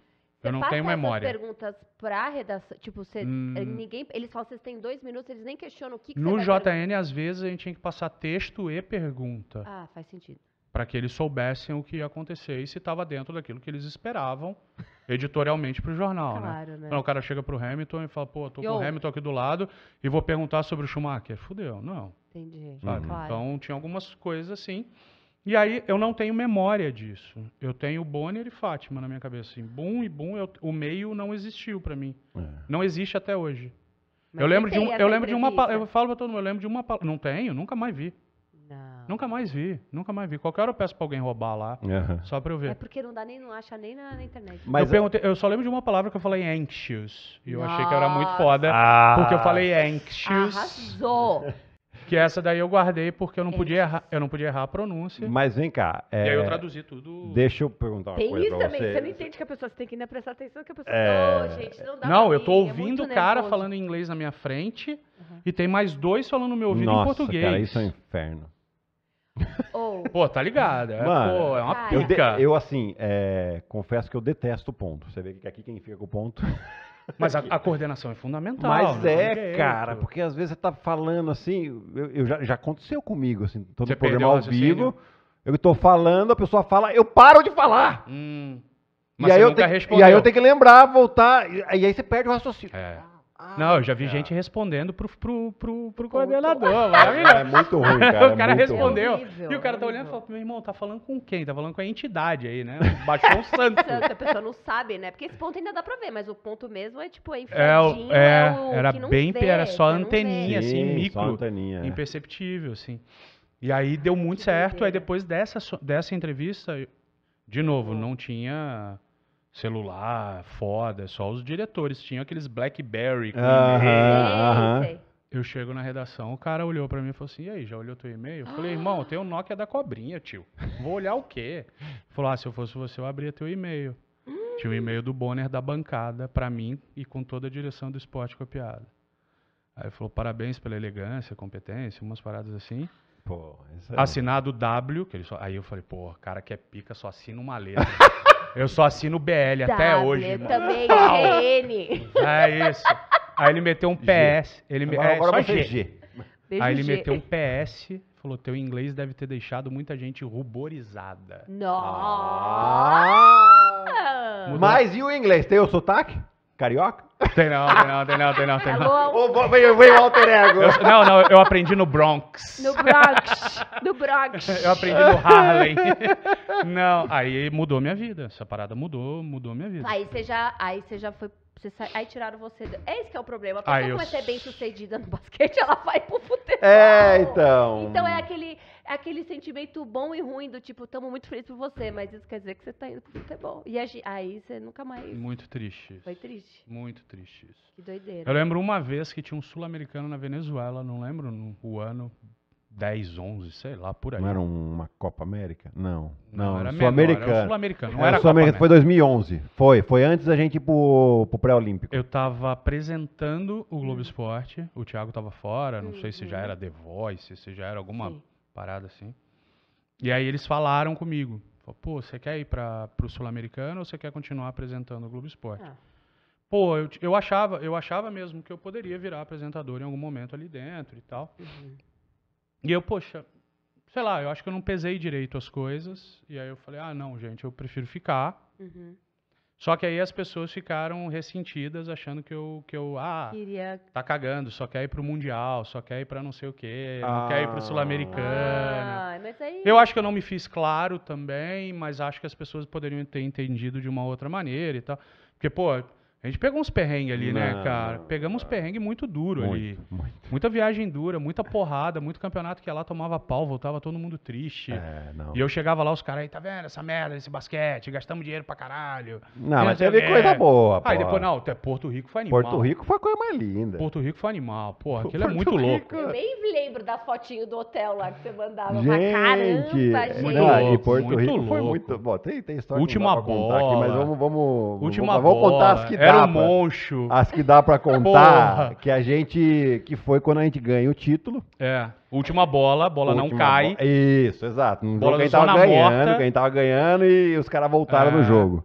eu não tenho memória. perguntas para redação. Tipo, você, hum. Eh, ninguém, eles falam, vocês têm dois minutos, eles nem questionam o que, que No JN, perguntar. às vezes, a gente tinha que passar texto e pergunta. Ah, faz sentido. Para que eles soubessem o que ia acontecer e se estava dentro daquilo que eles esperavam editorialmente para o jornal. Né? Claro, né? né? Então o cara chega para o Hamilton e fala, pô, tô Yo. com o Hamilton aqui do lado e vou perguntar sobre o Schumacher. Fudeu, não. Entendi. Claro. Então tinha algumas coisas assim e aí eu não tenho memória disso. Eu tenho Bonner e Fátima na minha cabeça. Assim, boom e boom, eu, o meio não existiu para mim. É. Não existe até hoje. Mas eu lembro de um, eu lembro de uma, eu falo para todo mundo, eu lembro de uma, não tenho, nunca mais vi. Não. Nunca mais vi, nunca mais vi. Qualquer hora eu peço pra alguém roubar lá, só pra eu ver. É porque não dá nem, não acha nem na, na internet. Mas eu, é perguntei, eu só lembro de uma palavra que eu falei anxious. E eu Nossa. achei que era muito foda, ah. porque eu falei anxious. Arrasou! Que essa daí eu guardei porque eu não é podia errar, eu não podia errar a pronúncia. Mas vem cá. É, e aí eu é, traduzi tudo. Deixa eu perguntar uma tem coisa isso pra também. Você. você não entende que a pessoa você tem que ainda prestar atenção que a pessoa. É... Oh, gente, não dá. Não, eu tô ir, é ouvindo é o cara nervoso. falando inglês na minha frente uhum. e tem mais dois falando no meu ouvido Nossa, em português. Cara, isso é um inferno. Oh. Pô, tá ligado? É, Mano, pô, é uma cara. pica. Eu, de, eu assim, confesso que eu detesto o ponto. Você vê que aqui quem fica com o ponto. Mas a, a coordenação é fundamental. Mas né? é, é, cara, porque às vezes você tá falando assim, eu, eu já, já, aconteceu comigo, assim, todo você programa ao vivo, eu tô falando, a pessoa fala, eu paro de falar. Hum, e, aí eu te, e aí eu tenho que lembrar, voltar, e, e aí você perde o raciocínio. É. Ah, não, eu já vi tá. gente respondendo pro, pro, pro, pro coordenador. Maravilha. É muito ruim, cara. É o cara é respondeu. Horrível, e o cara tá horrível. olhando e falou: meu irmão, tá falando com quem? Tá falando com a entidade aí, né? Baixou o santo. a pessoa não sabe, né? Porque esse ponto ainda dá pra ver, mas o ponto mesmo é tipo, é, é, é infantil, é, é, é era bem, vê, era né? só anteninha, assim, Sim, micro. Anteninha, imperceptível, assim. E aí deu muito certo. Aí depois dessa, dessa entrevista, de novo, não tinha celular foda, só os diretores tinham aqueles BlackBerry. Com ah, ah, eu chego na redação, o cara olhou para mim e falou assim: "E aí, já olhou teu e-mail?" Eu falei: ah. "Irmão, tem um Nokia da cobrinha, tio. Vou olhar o quê?" Falou: "Ah, se eu fosse você, eu abria teu e-mail." Hum. Tinha o um e-mail do Bonner da bancada para mim e com toda a direção do esporte copiada. Aí falou: "Parabéns pela elegância, competência, umas paradas assim." Pô, é... Assinado W, que ele só... aí eu falei: "Pô, cara que é pica só assina uma letra." Eu só assino BL tá, até hoje. Eu mano. também, GN. É, é isso. Aí ele meteu um PS. G. Ele me... agora, é, agora vai é G. G. Aí ele G. meteu um PS. Falou, teu inglês deve ter deixado muita gente ruborizada. Nossa! Ah. Mas e o inglês? Tem o sotaque? Carioca? Tem não, tem não, tem não, tem não. Tem Alô? não. Veio, veio o alter ego. Eu, não, não, eu aprendi no Bronx. No Bronx. No Bronx. Eu aprendi no Harley. Não, aí mudou minha vida. Essa parada mudou, mudou minha vida. Aí você já, aí você já foi Aí tiraram você. Do... É esse que é o problema. A pessoa Ai, ser bem sucedida no basquete, ela vai pro é, futebol. É, então. Então é aquele. É aquele sentimento bom e ruim do tipo, estamos muito felizes por você, mas isso quer dizer que você está indo pro futebol. E aí você nunca mais. Muito triste. Isso. Foi triste. Muito triste isso. Que doideira. Eu lembro uma vez que tinha um sul-americano na Venezuela, não lembro o ano. 10, 11, sei lá, por aí. Não era uma Copa América? Não. Não, não era Sul-Americano. Sul-Americano, não era, era é, Sul-Americano, foi 2011. Foi, foi antes da gente ir pro, pro pré-olímpico. Eu tava apresentando o Globo hum. Esporte, o Thiago tava fora, não sei se já uhum. era The Voice, se já era alguma Sim parada assim. E aí eles falaram comigo. Falaram, Pô, você quer ir para o Sul-Americano ou você quer continuar apresentando o Globo Esporte? Ah. Pô, eu, eu, achava, eu achava mesmo que eu poderia virar apresentador em algum momento ali dentro e tal. Uhum. E eu, poxa, sei lá, eu acho que eu não pesei direito as coisas. E aí eu falei, ah, não, gente, eu prefiro ficar. Uhum. Só que aí as pessoas ficaram ressentidas, achando que eu, que eu ah, Queria... tá cagando, só quer ir pro Mundial, só quer ir pra não sei o quê, ah. não quer ir pro Sul-Americano. Ah, aí... Eu acho que eu não me fiz claro também, mas acho que as pessoas poderiam ter entendido de uma outra maneira e tal. Porque, pô, a gente pegou uns perrengues ali, né, não, né, cara? Pegamos uns perrengues muito duro muito, ali. Muito. Muita viagem dura, muita porrada, muito campeonato que ia lá tomava pau, voltava todo mundo triste. É, e eu chegava lá, os caras aí, tá vendo essa merda desse basquete? Gastamos dinheiro pra caralho. Não, mas teve coisa boa, pô. Aí depois, não, até Porto Rico foi animal. Porto Rico foi a coisa mais linda. Porto Rico foi animal, pô. Aquilo é Porto é muito Rico. louco. Eu nem lembro das fotinho do hotel lá que você mandava. Gente, pra caramba, gente. Não, e Porto muito Rico louco. foi muito. Bom, tem, tem história Última bola. Aqui, mas vamos, vamos, Última vamos, bola. vamos contar as que dá dá um pra, As que dá para contar, Porra. que a gente que foi quando a gente ganha o título. É. Última bola, bola Última não cai. Isso, exato. bola jogo, quem tava ganhando, morta. quem tava ganhando e os caras voltaram é. no jogo.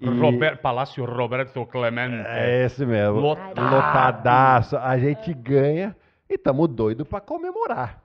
E... Robert, Palácio Roberto Clemente. É esse mesmo. Lotado. Lotadaço. A gente ganha e estamos doido para comemorar.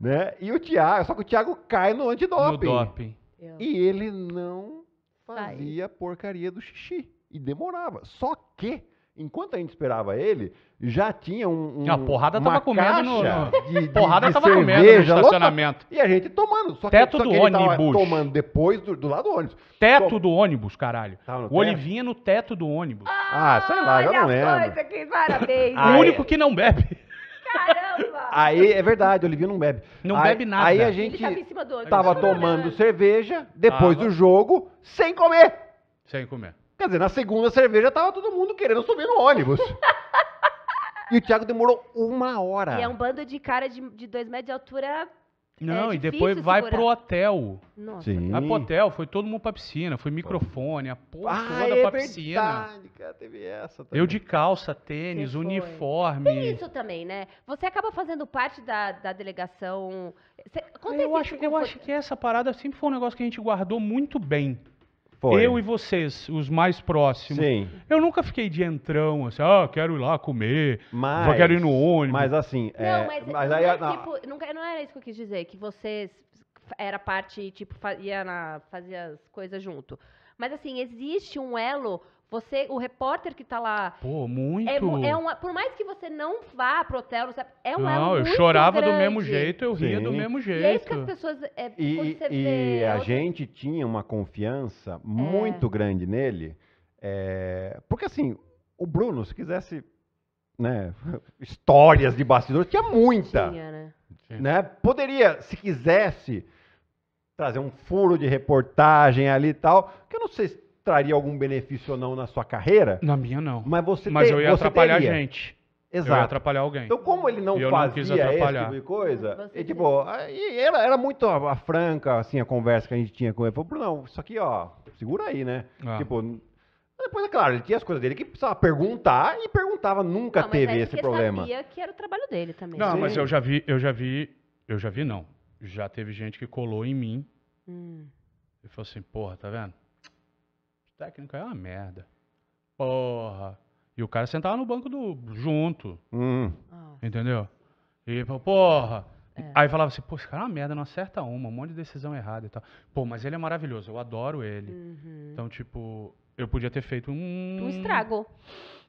Né? E o Thiago, só que o Thiago cai no antidoping. No doping. E ele não fazia porcaria do xixi. E demorava. Só que, enquanto a gente esperava ele, já tinha um. um a porrada uma tava comendo no. De, de, porrada de tava cerveja, comendo no estacionamento. Louca, e a gente tomando. Só teto que, só do que ônibus. tomando depois do, do, lado do ônibus. Teto Tom... do ônibus, caralho. O Olivinha no teto do ônibus. Ah, sei lá, já não lembro. Aqui, é parabéns, o único que não bebe. Caramba! Aí, é verdade, o Olivinho não bebe. Não aí, bebe nada. Aí a gente tava, tomando cerveja, depois ah. do jogo, sem comer. Sem comer. Quer dizer, na segunda cerveja tava todo mundo querendo subir no ônibus. e o Thiago demorou uma hora. E é um bando de cara de, de dois metros de altura é não, é e depois vai segurar. pro hotel. Nossa. Sim. Vai pro hotel, foi todo mundo pra piscina, foi microfone, a porra ah, toda é pra verdade, piscina. Cara, teve essa também. Eu de calça, tênis, uniforme. Tem isso também, né? Você acaba fazendo parte da, da delegação. Você, eu, acho, eu acho que essa parada sempre foi um negócio que a gente guardou muito bem. Foi. Eu e vocês, os mais próximos. Sim. Eu nunca fiquei de entrão, assim, ah, quero ir lá comer, mas, só quero ir no ônibus. Mas assim, é, não, mas, não aí, é, não. Tipo, nunca, não era isso que eu quis dizer, que vocês era parte, tipo, fazia, na, fazia as coisas junto. Mas assim, existe um elo você, o repórter que tá lá. Pô, muito. É, é uma, por mais que você não vá pro hotel, é um Não, elo eu muito chorava grande. do mesmo jeito, eu ria Sim. do mesmo jeito. E é isso que as pessoas. É, e, e vê, a outra... gente tinha uma confiança é. muito é. grande nele. É, porque assim, o Bruno, se quisesse. Né, histórias de bastidores, tinha muita. Tinha, né? né? Poderia, se quisesse, trazer um furo de reportagem ali e tal. Que eu não sei se traria algum benefício ou não na sua carreira. Na minha, não. Mas você Mas ter, eu ia atrapalhar teria. gente. Exato. Eu ia atrapalhar alguém. Então, como ele não eu fazia não esse tipo de coisa, e, tipo, era, era muito a, a, franca, assim, a conversa que a gente tinha com ele. Falou, Bruno, isso aqui, ó, segura aí, né? Ah. Tipo, depois, é claro, ele tinha as coisas dele que precisava perguntar e perguntava, nunca não, teve é esse problema. Ele sabia que era o trabalho dele também. Não, Sim. mas eu já vi, eu já vi, eu já vi não. Já teve gente que colou em mim. Hum. E falou assim, porra, tá vendo? técnico é uma merda. Porra. E o cara sentava no banco do junto. Hum. Entendeu? E ele falou, porra. É. Aí falava assim, pô, esse cara é uma merda, não acerta uma, um monte de decisão errada e tal. Pô, mas ele é maravilhoso, eu adoro ele. Uhum. Então, tipo, eu podia ter feito um. Um estrago.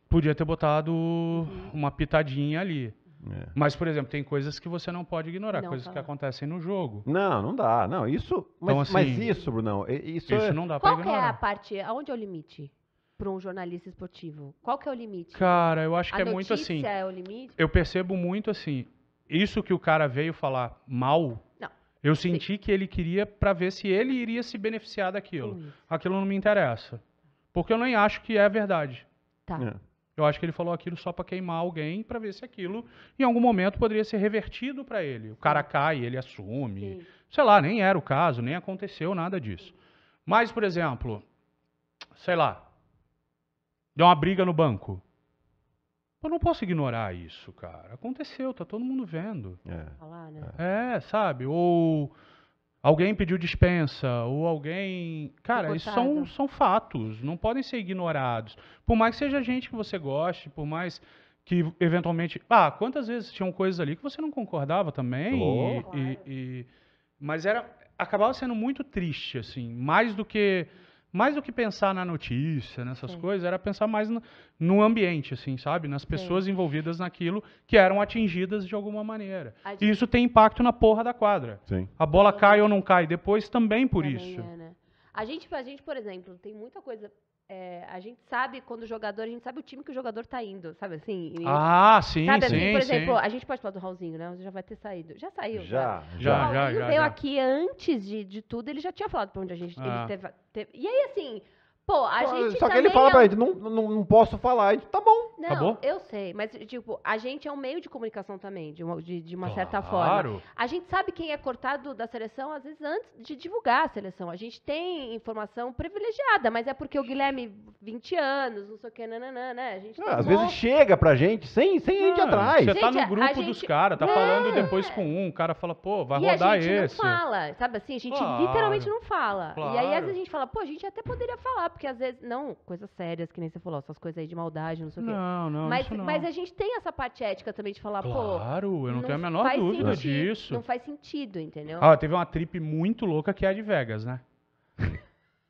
Podia ter botado uhum. uma pitadinha ali. É. Mas, por exemplo, tem coisas que você não pode ignorar, não, coisas tá. que acontecem no jogo. Não, não dá. Não, isso. Mas, então, assim, mas isso, Brunão, isso, isso é... não dá Qual pra ignorar. Qual é a parte? Aonde é o limite? para um jornalista esportivo? Qual que é o limite? Cara, eu acho que é muito assim. É o limite? Eu percebo muito assim. Isso que o cara veio falar mal, não. eu Sim. senti que ele queria para ver se ele iria se beneficiar daquilo. Aquilo não me interessa. Porque eu nem acho que é verdade. Tá. É. Eu acho que ele falou aquilo só para queimar alguém, para ver se aquilo em algum momento poderia ser revertido para ele. O cara cai, ele assume. Sim. Sei lá, nem era o caso, nem aconteceu nada disso. Mas, por exemplo, sei lá, deu uma briga no banco. Eu não posso ignorar isso, cara. Aconteceu, tá todo mundo vendo. É, né? é sabe? Ou Alguém pediu dispensa, ou alguém. Cara, isso são, são fatos, não podem ser ignorados. Por mais que seja gente que você goste, por mais que eventualmente. Ah, quantas vezes tinham coisas ali que você não concordava também? Oh, e, claro. e, e, mas era acabava sendo muito triste, assim, mais do que mais do que pensar na notícia, nessas Sim. coisas, era pensar mais no, no, ambiente, assim, sabe? Nas pessoas Sim. envolvidas naquilo que eram atingidas de alguma maneira. Gente... E isso tem impacto na porra da quadra. Sim. A bola cai ou não cai depois também por também isso. É, né? A gente, a gente, por exemplo, tem muita coisa é, a gente sabe quando o jogador, a gente sabe o time que o jogador tá indo, sabe assim? E, ah, sim, sabe, assim, sim, Por exemplo, sim. a gente pode falar do Raulzinho, né? Você já vai ter saído. Já saiu. Já, tá? já, o já. Ele veio já. aqui antes de, de tudo, ele já tinha falado pra onde a gente. Ah. Teve, teve, e aí, assim, Pô, a só, gente. Só que ele fala é... pra gente, não, não, não posso falar. tá bom. Não, tá bom? eu sei. Mas, tipo, a gente é um meio de comunicação também, de uma, de, de uma claro. certa forma. A gente sabe quem é cortado da seleção, às vezes, antes de divulgar a seleção. A gente tem informação privilegiada, mas é porque o Guilherme, 20 anos, não sei o que, nananã, né? A gente é, tá às vezes chega pra gente sem, sem não, a gente atrás. Você tá gente, tá no grupo gente... dos caras, tá não, falando depois com um, o cara fala, pô, vai e rodar esse. A gente esse. não fala, sabe assim? A gente claro. literalmente não fala. Claro. E aí, às vezes, a gente fala, pô, a gente até poderia falar porque às vezes. Não, coisas sérias, que nem você falou, essas coisas aí de maldade, não sei o quê. Não, não, mas, não. Mas a gente tem essa parte ética também de falar, claro, pô. Claro, eu não, não tenho a menor dúvida sentido, disso. Não faz sentido, entendeu? Ah, teve uma trip muito louca que é a de Vegas, né?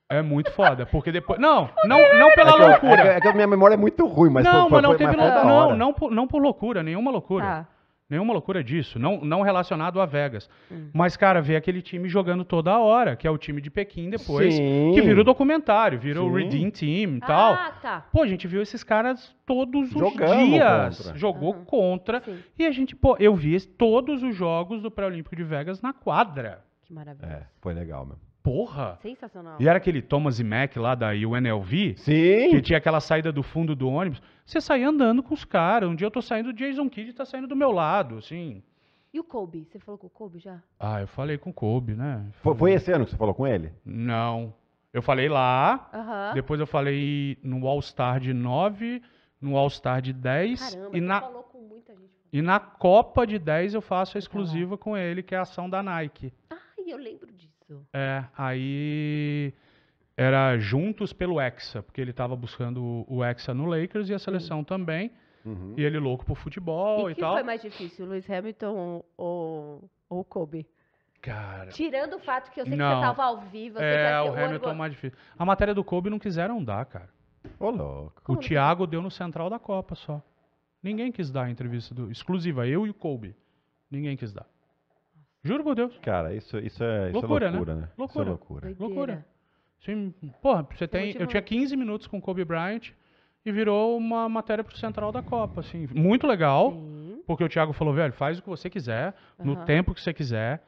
É muito foda, porque depois. Não, não, não pela é, é loucura. é que a minha memória é muito ruim, mas. Não, foi, foi, mas não foi, teve. Não, não, não por, não por loucura, nenhuma loucura. Tá. Nenhuma loucura disso, não, não relacionado a Vegas. Hum. Mas, cara, ver aquele time jogando toda hora, que é o time de Pequim depois, Sim. que virou documentário, virou o Redeem Team e tal. Ah, tá. Pô, a gente viu esses caras todos Jogamos os dias. Contra. Jogou uhum. contra. Sim. E a gente, pô, eu vi todos os jogos do Pré-Olímpico de Vegas na quadra. Que maravilha. É, foi legal mesmo. Porra! Sensacional. E era aquele Thomas e Mac lá da UNLV? Sim. Que tinha aquela saída do fundo do ônibus. Você saía andando com os caras. Um dia eu tô saindo, o Jason Kidd tá saindo do meu lado, assim. E o Kobe? Você falou com o Kobe já? Ah, eu falei com o Kobe, né? Foi, foi esse ano que você falou com ele? Não. Eu falei lá, uhum. depois eu falei no All-Star de 9, no All-Star de 10. Caramba, e na... falou com muita gente. E na Copa de 10 eu faço a exclusiva Caramba. com ele, que é a ação da Nike. Ah, eu lembro disso. Isso. É, aí era juntos pelo Hexa, porque ele estava buscando o Hexa no Lakers e a seleção também. Uhum. E ele louco pro futebol e, e que tal. foi mais difícil, Lewis Hamilton ou, ou Kobe? Cara. Tirando o fato que eu sei não. que você tava ao vivo. é, o Hamilton orgulho. mais difícil. A matéria do Kobe não quiseram dar, cara. Ô, louco. o Thiago deu no Central da Copa só. Ninguém quis dar a entrevista do, exclusiva, eu e o Kobe. Ninguém quis dar. Juro por Deus. Cara, isso, isso, é, isso loucura, é loucura, né? né? Loucura. Isso é loucura. Doideira. Loucura. Sim, porra, você tem, eu, tinha 15 minutos com Kobe Bryant e virou uma matéria pro Central da Copa, assim, muito legal, Sim. porque o Thiago falou, velho, faz o que você quiser, uhum. no tempo que você quiser.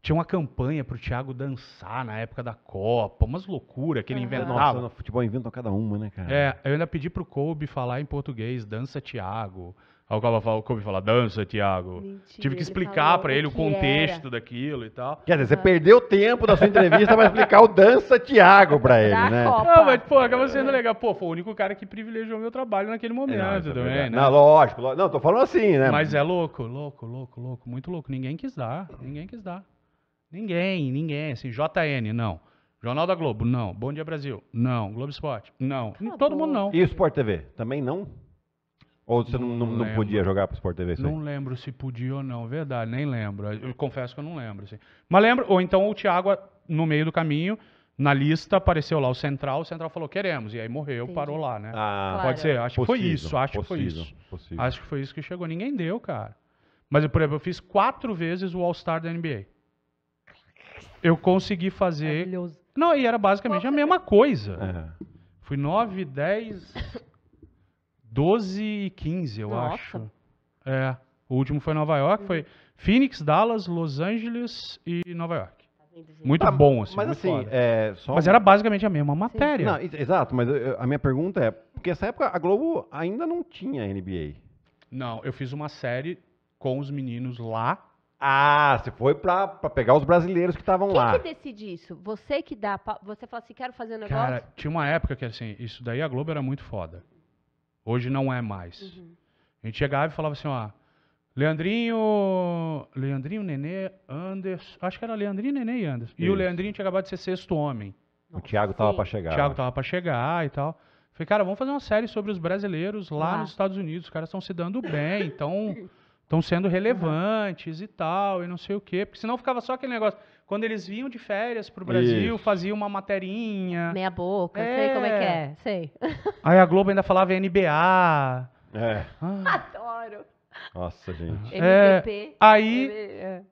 Tinha uma campanha pro Thiago dançar na época da Copa, umas loucuras que ele uhum. inventava. Nossa, no futebol inventou cada uma, né, cara? É, eu ainda pedi pro Kobe falar em português, dança Thiago. Aí o Kobe fala, o fala dança, Thiago. Mentira, Tive que explicar para ele o contexto era. daquilo e tal. Quer dizer, você ah. perdeu tempo da sua entrevista para explicar o dança, Thiago, para ele, né? Não, mas, pô, acaba sendo legal. Pô, foi o único cara que privilegiou meu trabalho naquele momento é, também, né? Não, lógico, lógico. Não, tô falando assim, né? Mas é louco, louco, louco, louco. Muito louco. Ninguém quis dar, ninguém quis dar. Ninguém, ninguém. Assim, JN, não. Jornal da Globo, não. Bom Dia Brasil, não. Globo Esporte, não. Acabou. Todo mundo não. E o Sport TV, também não? Ou você não, não, não, podia jogar para Sport TV? Não lembro se podia ou não, verdade, nem lembro. Eu confesso que eu não lembro. Assim. Mas lembro, ou então o Thiago, no meio do caminho, na lista apareceu lá o Central, o Central falou queremos, e aí morreu, Entendi. parou lá, né? Ah, Pode ser, acho possível, que foi isso, acho possível, que foi isso. Possível. Acho que foi isso que chegou, ninguém deu, cara. Mas, por exemplo, eu fiz quatro vezes o All-Star da NBA. Eu consegui fazer... Não, e era basicamente a mesma coisa. É. Fui nove 10, 12 e 15, eu Nossa. acho. É. O último foi Nova York, foi uhum. Phoenix, Dallas, Los Angeles e Nova York. Tá muito tá bom, assim. Mas assim, é, Mas era basicamente a mesma matéria. Não, exato, mas eh, a minha pergunta é, porque essa época a Globo ainda não tinha NBA. Não, eu fiz uma série com os meninos lá. Ah, você foi pra, pra pegar os brasileiros que estavam lá. Quem que decide isso? Você que dá, você fala assim, quero fazer um negócio? Cara, tinha uma época que assim, isso daí a Globo era muito foda. Hoje não é mais. Uhum. A gente chegava e falava assim, ó, Leandrinho, Leandrinho, Nenê, Anderson, acho que era Leandrinho, Nenê e Anderson. Isso. E o Leandrinho tinha acabado de ser sexto homem. O Thiago estava tava para chegar. O Thiago né? tava para chegar e tal. Falei, cara, vamos fazer uma série sobre os brasileiros lá ah. nos Estados Unidos. Os caras estão se dando bem, então estão sendo relevantes uhum. e tal, e não sei o quê. Porque senão ficava só aquele negócio. Quando eles vinham de férias pro Brasil, faziam uma materinha. Meia boca, é. sei como é que é, sei. Aí a Globo ainda falava NBA. É. Ah. Adoro. Nossa, gente. MVP. É, aí, é.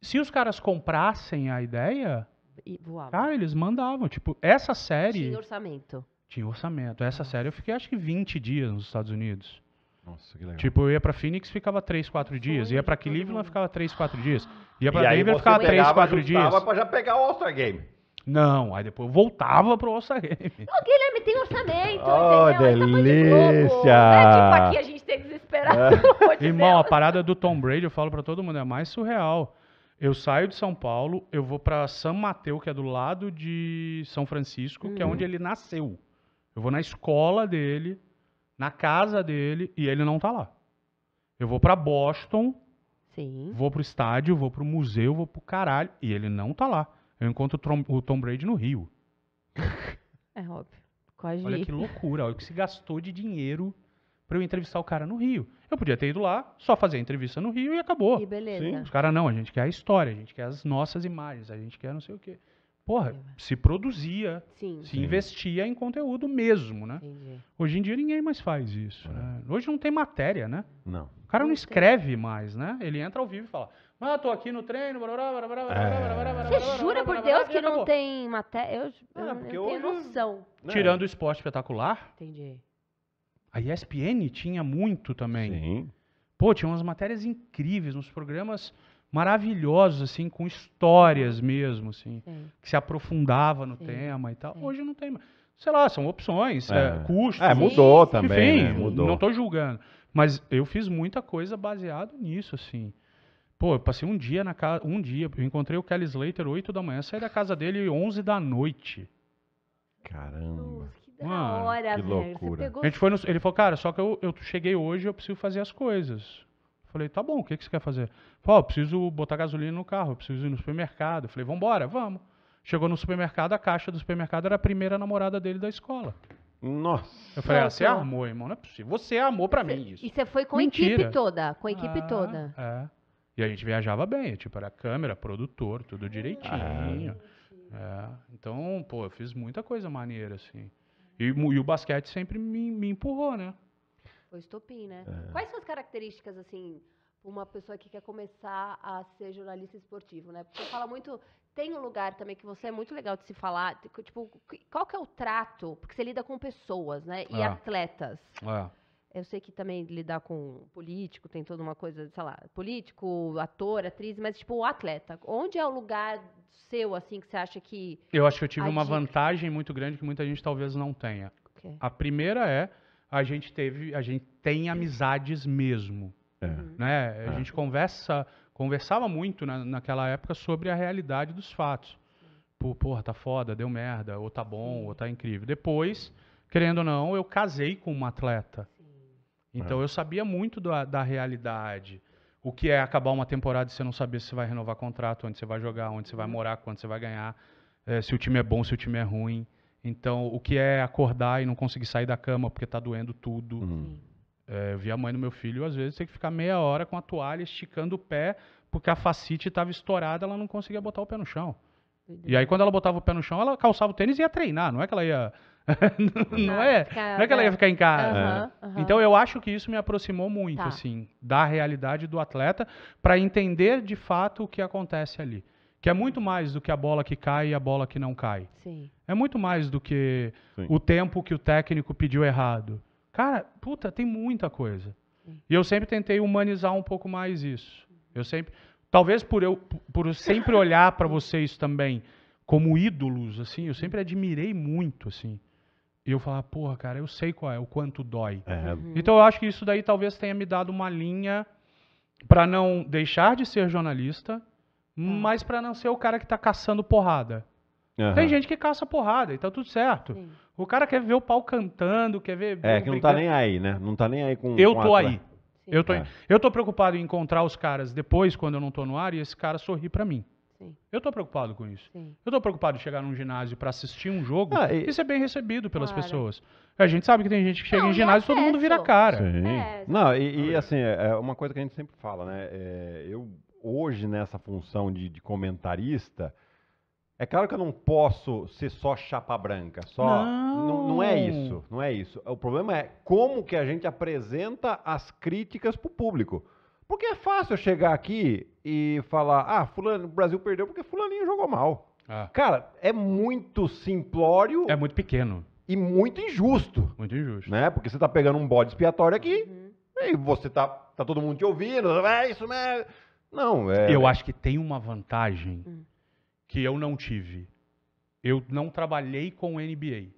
se os caras comprassem a ideia, e voava. cara, eles mandavam. Tipo, essa série... Tinha orçamento. Tinha orçamento. Essa série eu fiquei acho que 20 dias nos Estados Unidos. Nossa, que legal. Tipo, eu ia pra Phoenix, ficava 3, 4 dias. Ia pra Cleveland, ficava 3, 4 dias. Ia pra Denver, ficava 3, 4 dias. pra já pegar o All-Star Game. Não, aí depois eu voltava pro All-Star Game. Ô, Guilherme, tem orçamento, oh, delícia! É tipo aqui a gente tem desesperado. É. Né? Irmão, a parada do Tom Brady, eu falo pra todo mundo, é mais surreal. Eu saio de São Paulo, eu vou pra São Mateu, que é do lado de São Francisco, hum. que é hum. onde ele nasceu. Eu vou na escola dele, na casa dele e ele não tá lá. Eu vou para Boston, Sim. vou pro estádio, vou pro museu, vou pro caralho e ele não tá lá. Eu encontro o Tom, o Tom Brady no Rio. É óbvio. Quase. Olha que loucura, olha o que se gastou de dinheiro para eu entrevistar o cara no Rio. Eu podia ter ido lá, só fazer a entrevista no Rio e acabou. E beleza. Sim. Os caras não, a gente quer a história, a gente quer as nossas imagens, a gente quer não sei o quê porra, né? se produzia, Sim. se Sim. investia em conteúdo mesmo, né? Entendi. Hoje em dia ninguém mais faz isso, é. né? Hoje não tem matéria, né? Não. O cara não, não escreve mais, né? Ele entra ao vivo e fala, ah, tô aqui no treino, barará, barará, barará, é. Você jura por Deus que não tem matéria? Eu, é, eu, ah, eu tenho é noção. Não. Né? Tirando o esporte espetacular. Entendi. A ESPN tinha muito também. Sim. Pô, tinha umas matérias incríveis, uns programas maravilhosos, assim, com histórias mesmo, assim, Sim. que se aprofundava no Sim. tema e tal. Sim. Hoje não tem mais. Sei lá, são opções, é. É, custos. É, mudou também. Enfim, né? mudou. não estou julgando. Mas eu fiz muita coisa baseado nisso, assim. Pô, eu passei um dia na casa. Um dia, eu encontrei o Kelly Slater 8 da manhã, saí da casa dele 11 da noite. Caramba. Que hora, que loucura. Pegou... A gente foi no, ele falou, cara, só que eu, eu cheguei hoje eu preciso fazer as coisas. Falei, tá bom, o que, que você quer fazer? Falei, oh, preciso botar gasolina no carro, preciso ir no supermercado. Falei, vambora, vamos. Chegou no supermercado, a caixa do supermercado era a primeira namorada dele da escola. Nossa. Eu falei, ah, você armou, irmão, não é possível. Você armou pra mim isso. E você foi com Mentira. a equipe toda, com a equipe ah, toda. É. E a gente viajava bem, tipo, era câmera, produtor, tudo direitinho. Ah. É. Então, pô, eu fiz muita coisa maneira, assim. E, e o basquete sempre me, me empurrou, né? Foi estopim, né? É. Quais são as características, assim, uma pessoa que quer começar a ser jornalista esportivo, né? Porque fala muito, tem um lugar também que você é muito legal de se falar, tipo, qual que é o trato? Porque você lida com pessoas, né? E é. atletas. É. Eu sei que também lidar com político, tem toda uma coisa, sei lá, político, ator, atriz, mas tipo, o atleta. Onde é o lugar seu, assim, que você acha que. Eu acho que eu tive uma dica... vantagem muito grande que muita gente talvez não tenha. Okay. A primeira é a gente teve, a gente tem amizades mesmo. É. Né? A é. gente conversa, conversava muito na, naquela época sobre a realidade dos fatos. porra, tá foda, deu merda, ou tá bom, ou tá incrível. Depois, querendo ou não, eu casei com uma atleta. Então eu sabia muito da, da realidade. O que é acabar uma temporada e você não saber se você vai renovar contrato, onde você vai jogar, onde você vai uhum. morar, quando você vai ganhar, é, se o time é bom, se o time é ruim. Então, o que é acordar e não conseguir sair da cama porque está doendo tudo. Uhum. É, eu vi a mãe do meu filho, às vezes, tem que ficar meia hora com a toalha esticando o pé, porque a facite estava estourada, ela não conseguia botar o pé no chão. E aí, quando ela botava o pé no chão, ela calçava o tênis e ia treinar, não é que ela ia. não, é, ficar, não é que ela né? ia ficar em casa. É. Então, eu acho que isso me aproximou muito, tá. assim, da realidade do atleta, para entender de fato o que acontece ali que é muito mais do que a bola que cai e a bola que não cai. Sim. É muito mais do que Sim. o tempo que o técnico pediu errado. Cara, puta, tem muita coisa. Sim. E eu sempre tentei humanizar um pouco mais isso. Eu sempre, talvez por eu por eu sempre olhar para vocês também como ídolos, assim, eu sempre admirei muito, assim. E eu falar, porra, cara, eu sei qual é, o quanto dói. É. Uhum. Então eu acho que isso daí talvez tenha me dado uma linha para não deixar de ser jornalista, Tá. mas para não ser o cara que tá caçando porrada. Uhum. Tem gente que caça porrada e então está tudo certo. Sim. O cara quer ver o pau cantando, quer ver. É, que não está tá nem aí, né? Não tá nem aí com. Eu com tô aí. Eu tô, é. eu tô preocupado em encontrar os caras depois, quando eu não tô no ar, e esse cara sorri para mim. Sim. Eu tô preocupado com isso. Eu tô preocupado em chegar num ginásio para assistir um jogo ah, e... e... ser bem recebido pelas claro. pessoas. A gente sabe que tem gente que chega não, em ginásio e todo mundo vira cara. Sim. É, não, e, e, assim, é, é uma coisa que a gente sempre fala, né? É, eu hoje nessa função de, de comentarista, é claro que eu não posso ser só chapa branca, só. Não. não. Não, é isso, não é isso. O problema é como que a gente apresenta as críticas para o público. Porque é fácil eu chegar aqui e falar, ah, fulano, o Brasil perdeu porque fulaninho jogou mal. Ah. Cara, é muito simplório. É muito pequeno. E muito injusto. Muito injusto. Né? Porque você está pegando um bode expiatório aqui uhum. e você está tá todo mundo te ouvindo, é isso mesmo. Não, é. Eu acho que tem uma vantagem hum. que eu não tive. Eu não trabalhei com NBA.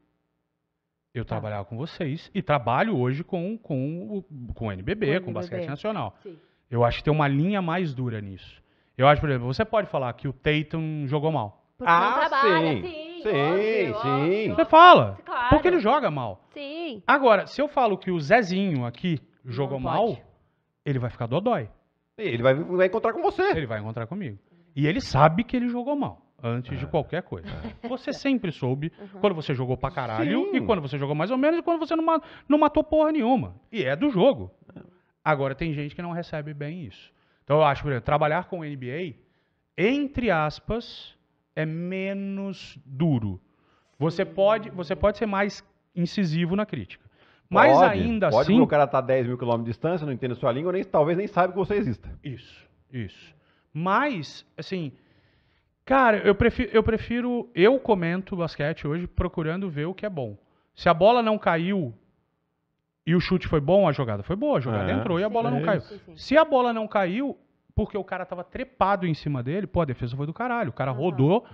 Eu tá. trabalhava com vocês e trabalho hoje com, com, com NBB, com, com NBB. basquete nacional. Sim. Eu acho que tem uma linha mais dura nisso. Eu acho, por exemplo, você pode falar que o Tatum jogou mal. Porque ah, trabalha, sim. Sim, sim. Óbvio, sim. Óbvio. Você fala. Claro. Porque ele joga mal. Sim. Agora, se eu falo que o Zezinho aqui jogou mal, ele vai ficar dodói. Ele vai, vai encontrar com você. Ele vai encontrar comigo. E ele sabe que ele jogou mal antes de é. qualquer coisa. É. Você sempre soube uhum. quando você jogou pra caralho Sim. e quando você jogou mais ou menos e quando você não, não matou porra nenhuma. E é do jogo. É. Agora, tem gente que não recebe bem isso. Então, eu acho, por exemplo, trabalhar com o NBA, entre aspas, é menos duro. Você pode, você pode ser mais incisivo na crítica. Mas pode, ainda pode assim. Pode o cara está a 10 mil quilômetros de distância, não entende a sua língua, nem, talvez nem saiba que você exista. Isso, isso. Mas, assim. Cara, eu prefiro, eu prefiro. Eu comento basquete hoje procurando ver o que é bom. Se a bola não caiu e o chute foi bom, a jogada foi boa, a jogada é, entrou e a bola não é caiu. Se a bola não caiu, porque o cara tava trepado em cima dele, pô, a defesa foi do caralho. O cara rodou,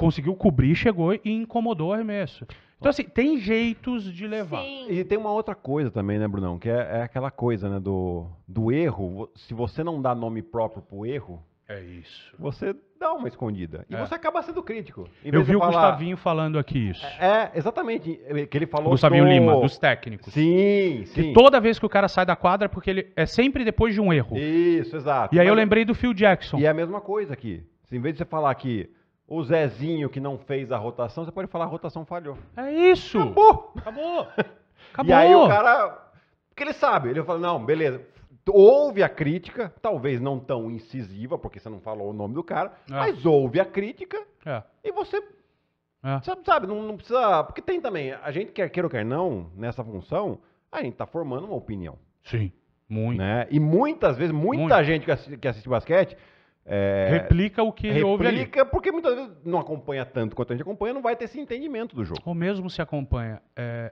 conseguiu cobrir, chegou e incomodou o arremesso. Então, assim, tem jeitos de levar. Sim. E tem uma outra coisa também, né, Brunão? Que é, é, aquela coisa, né, do, do erro. Se você não dá nome próprio pro erro. É isso. Você dá uma escondida. E é. você acaba sendo crítico. Eu vi o falar, Gustavinho falando aqui isso. É, é exatamente. Que ele falou. Gustavinho do... Lima, dos técnicos. Sim, sim. Que toda vez que o cara sai da quadra, porque ele é sempre depois de um erro. Isso, exato. E aí Mas... eu lembrei do Phil Jackson. E é a mesma coisa aqui. Em vez de você falar que o Zezinho que não fez a rotação, você pode falar a rotação falhou. É isso. Acabou. Acabou. Acabou. E aí o cara, porque ele sabe, ele fala, não, beleza, houve a crítica, talvez não tão incisiva, porque você não falou o nome do cara, é. mas houve a crítica é. e você. É. Sabe, sabe não, não, precisa. Porque tem também, a gente quer queira ou quer não, nessa função, a gente tá formando uma opinião. Sim, muito. Né? E muitas vezes, muita muito. gente que assiste, que assiste basquete é, replica o que replica ouve ali. Replica porque muitas vezes não acompanha tanto quanto a gente acompanha, não vai ter esse entendimento do jogo. Ou mesmo se acompanha. É...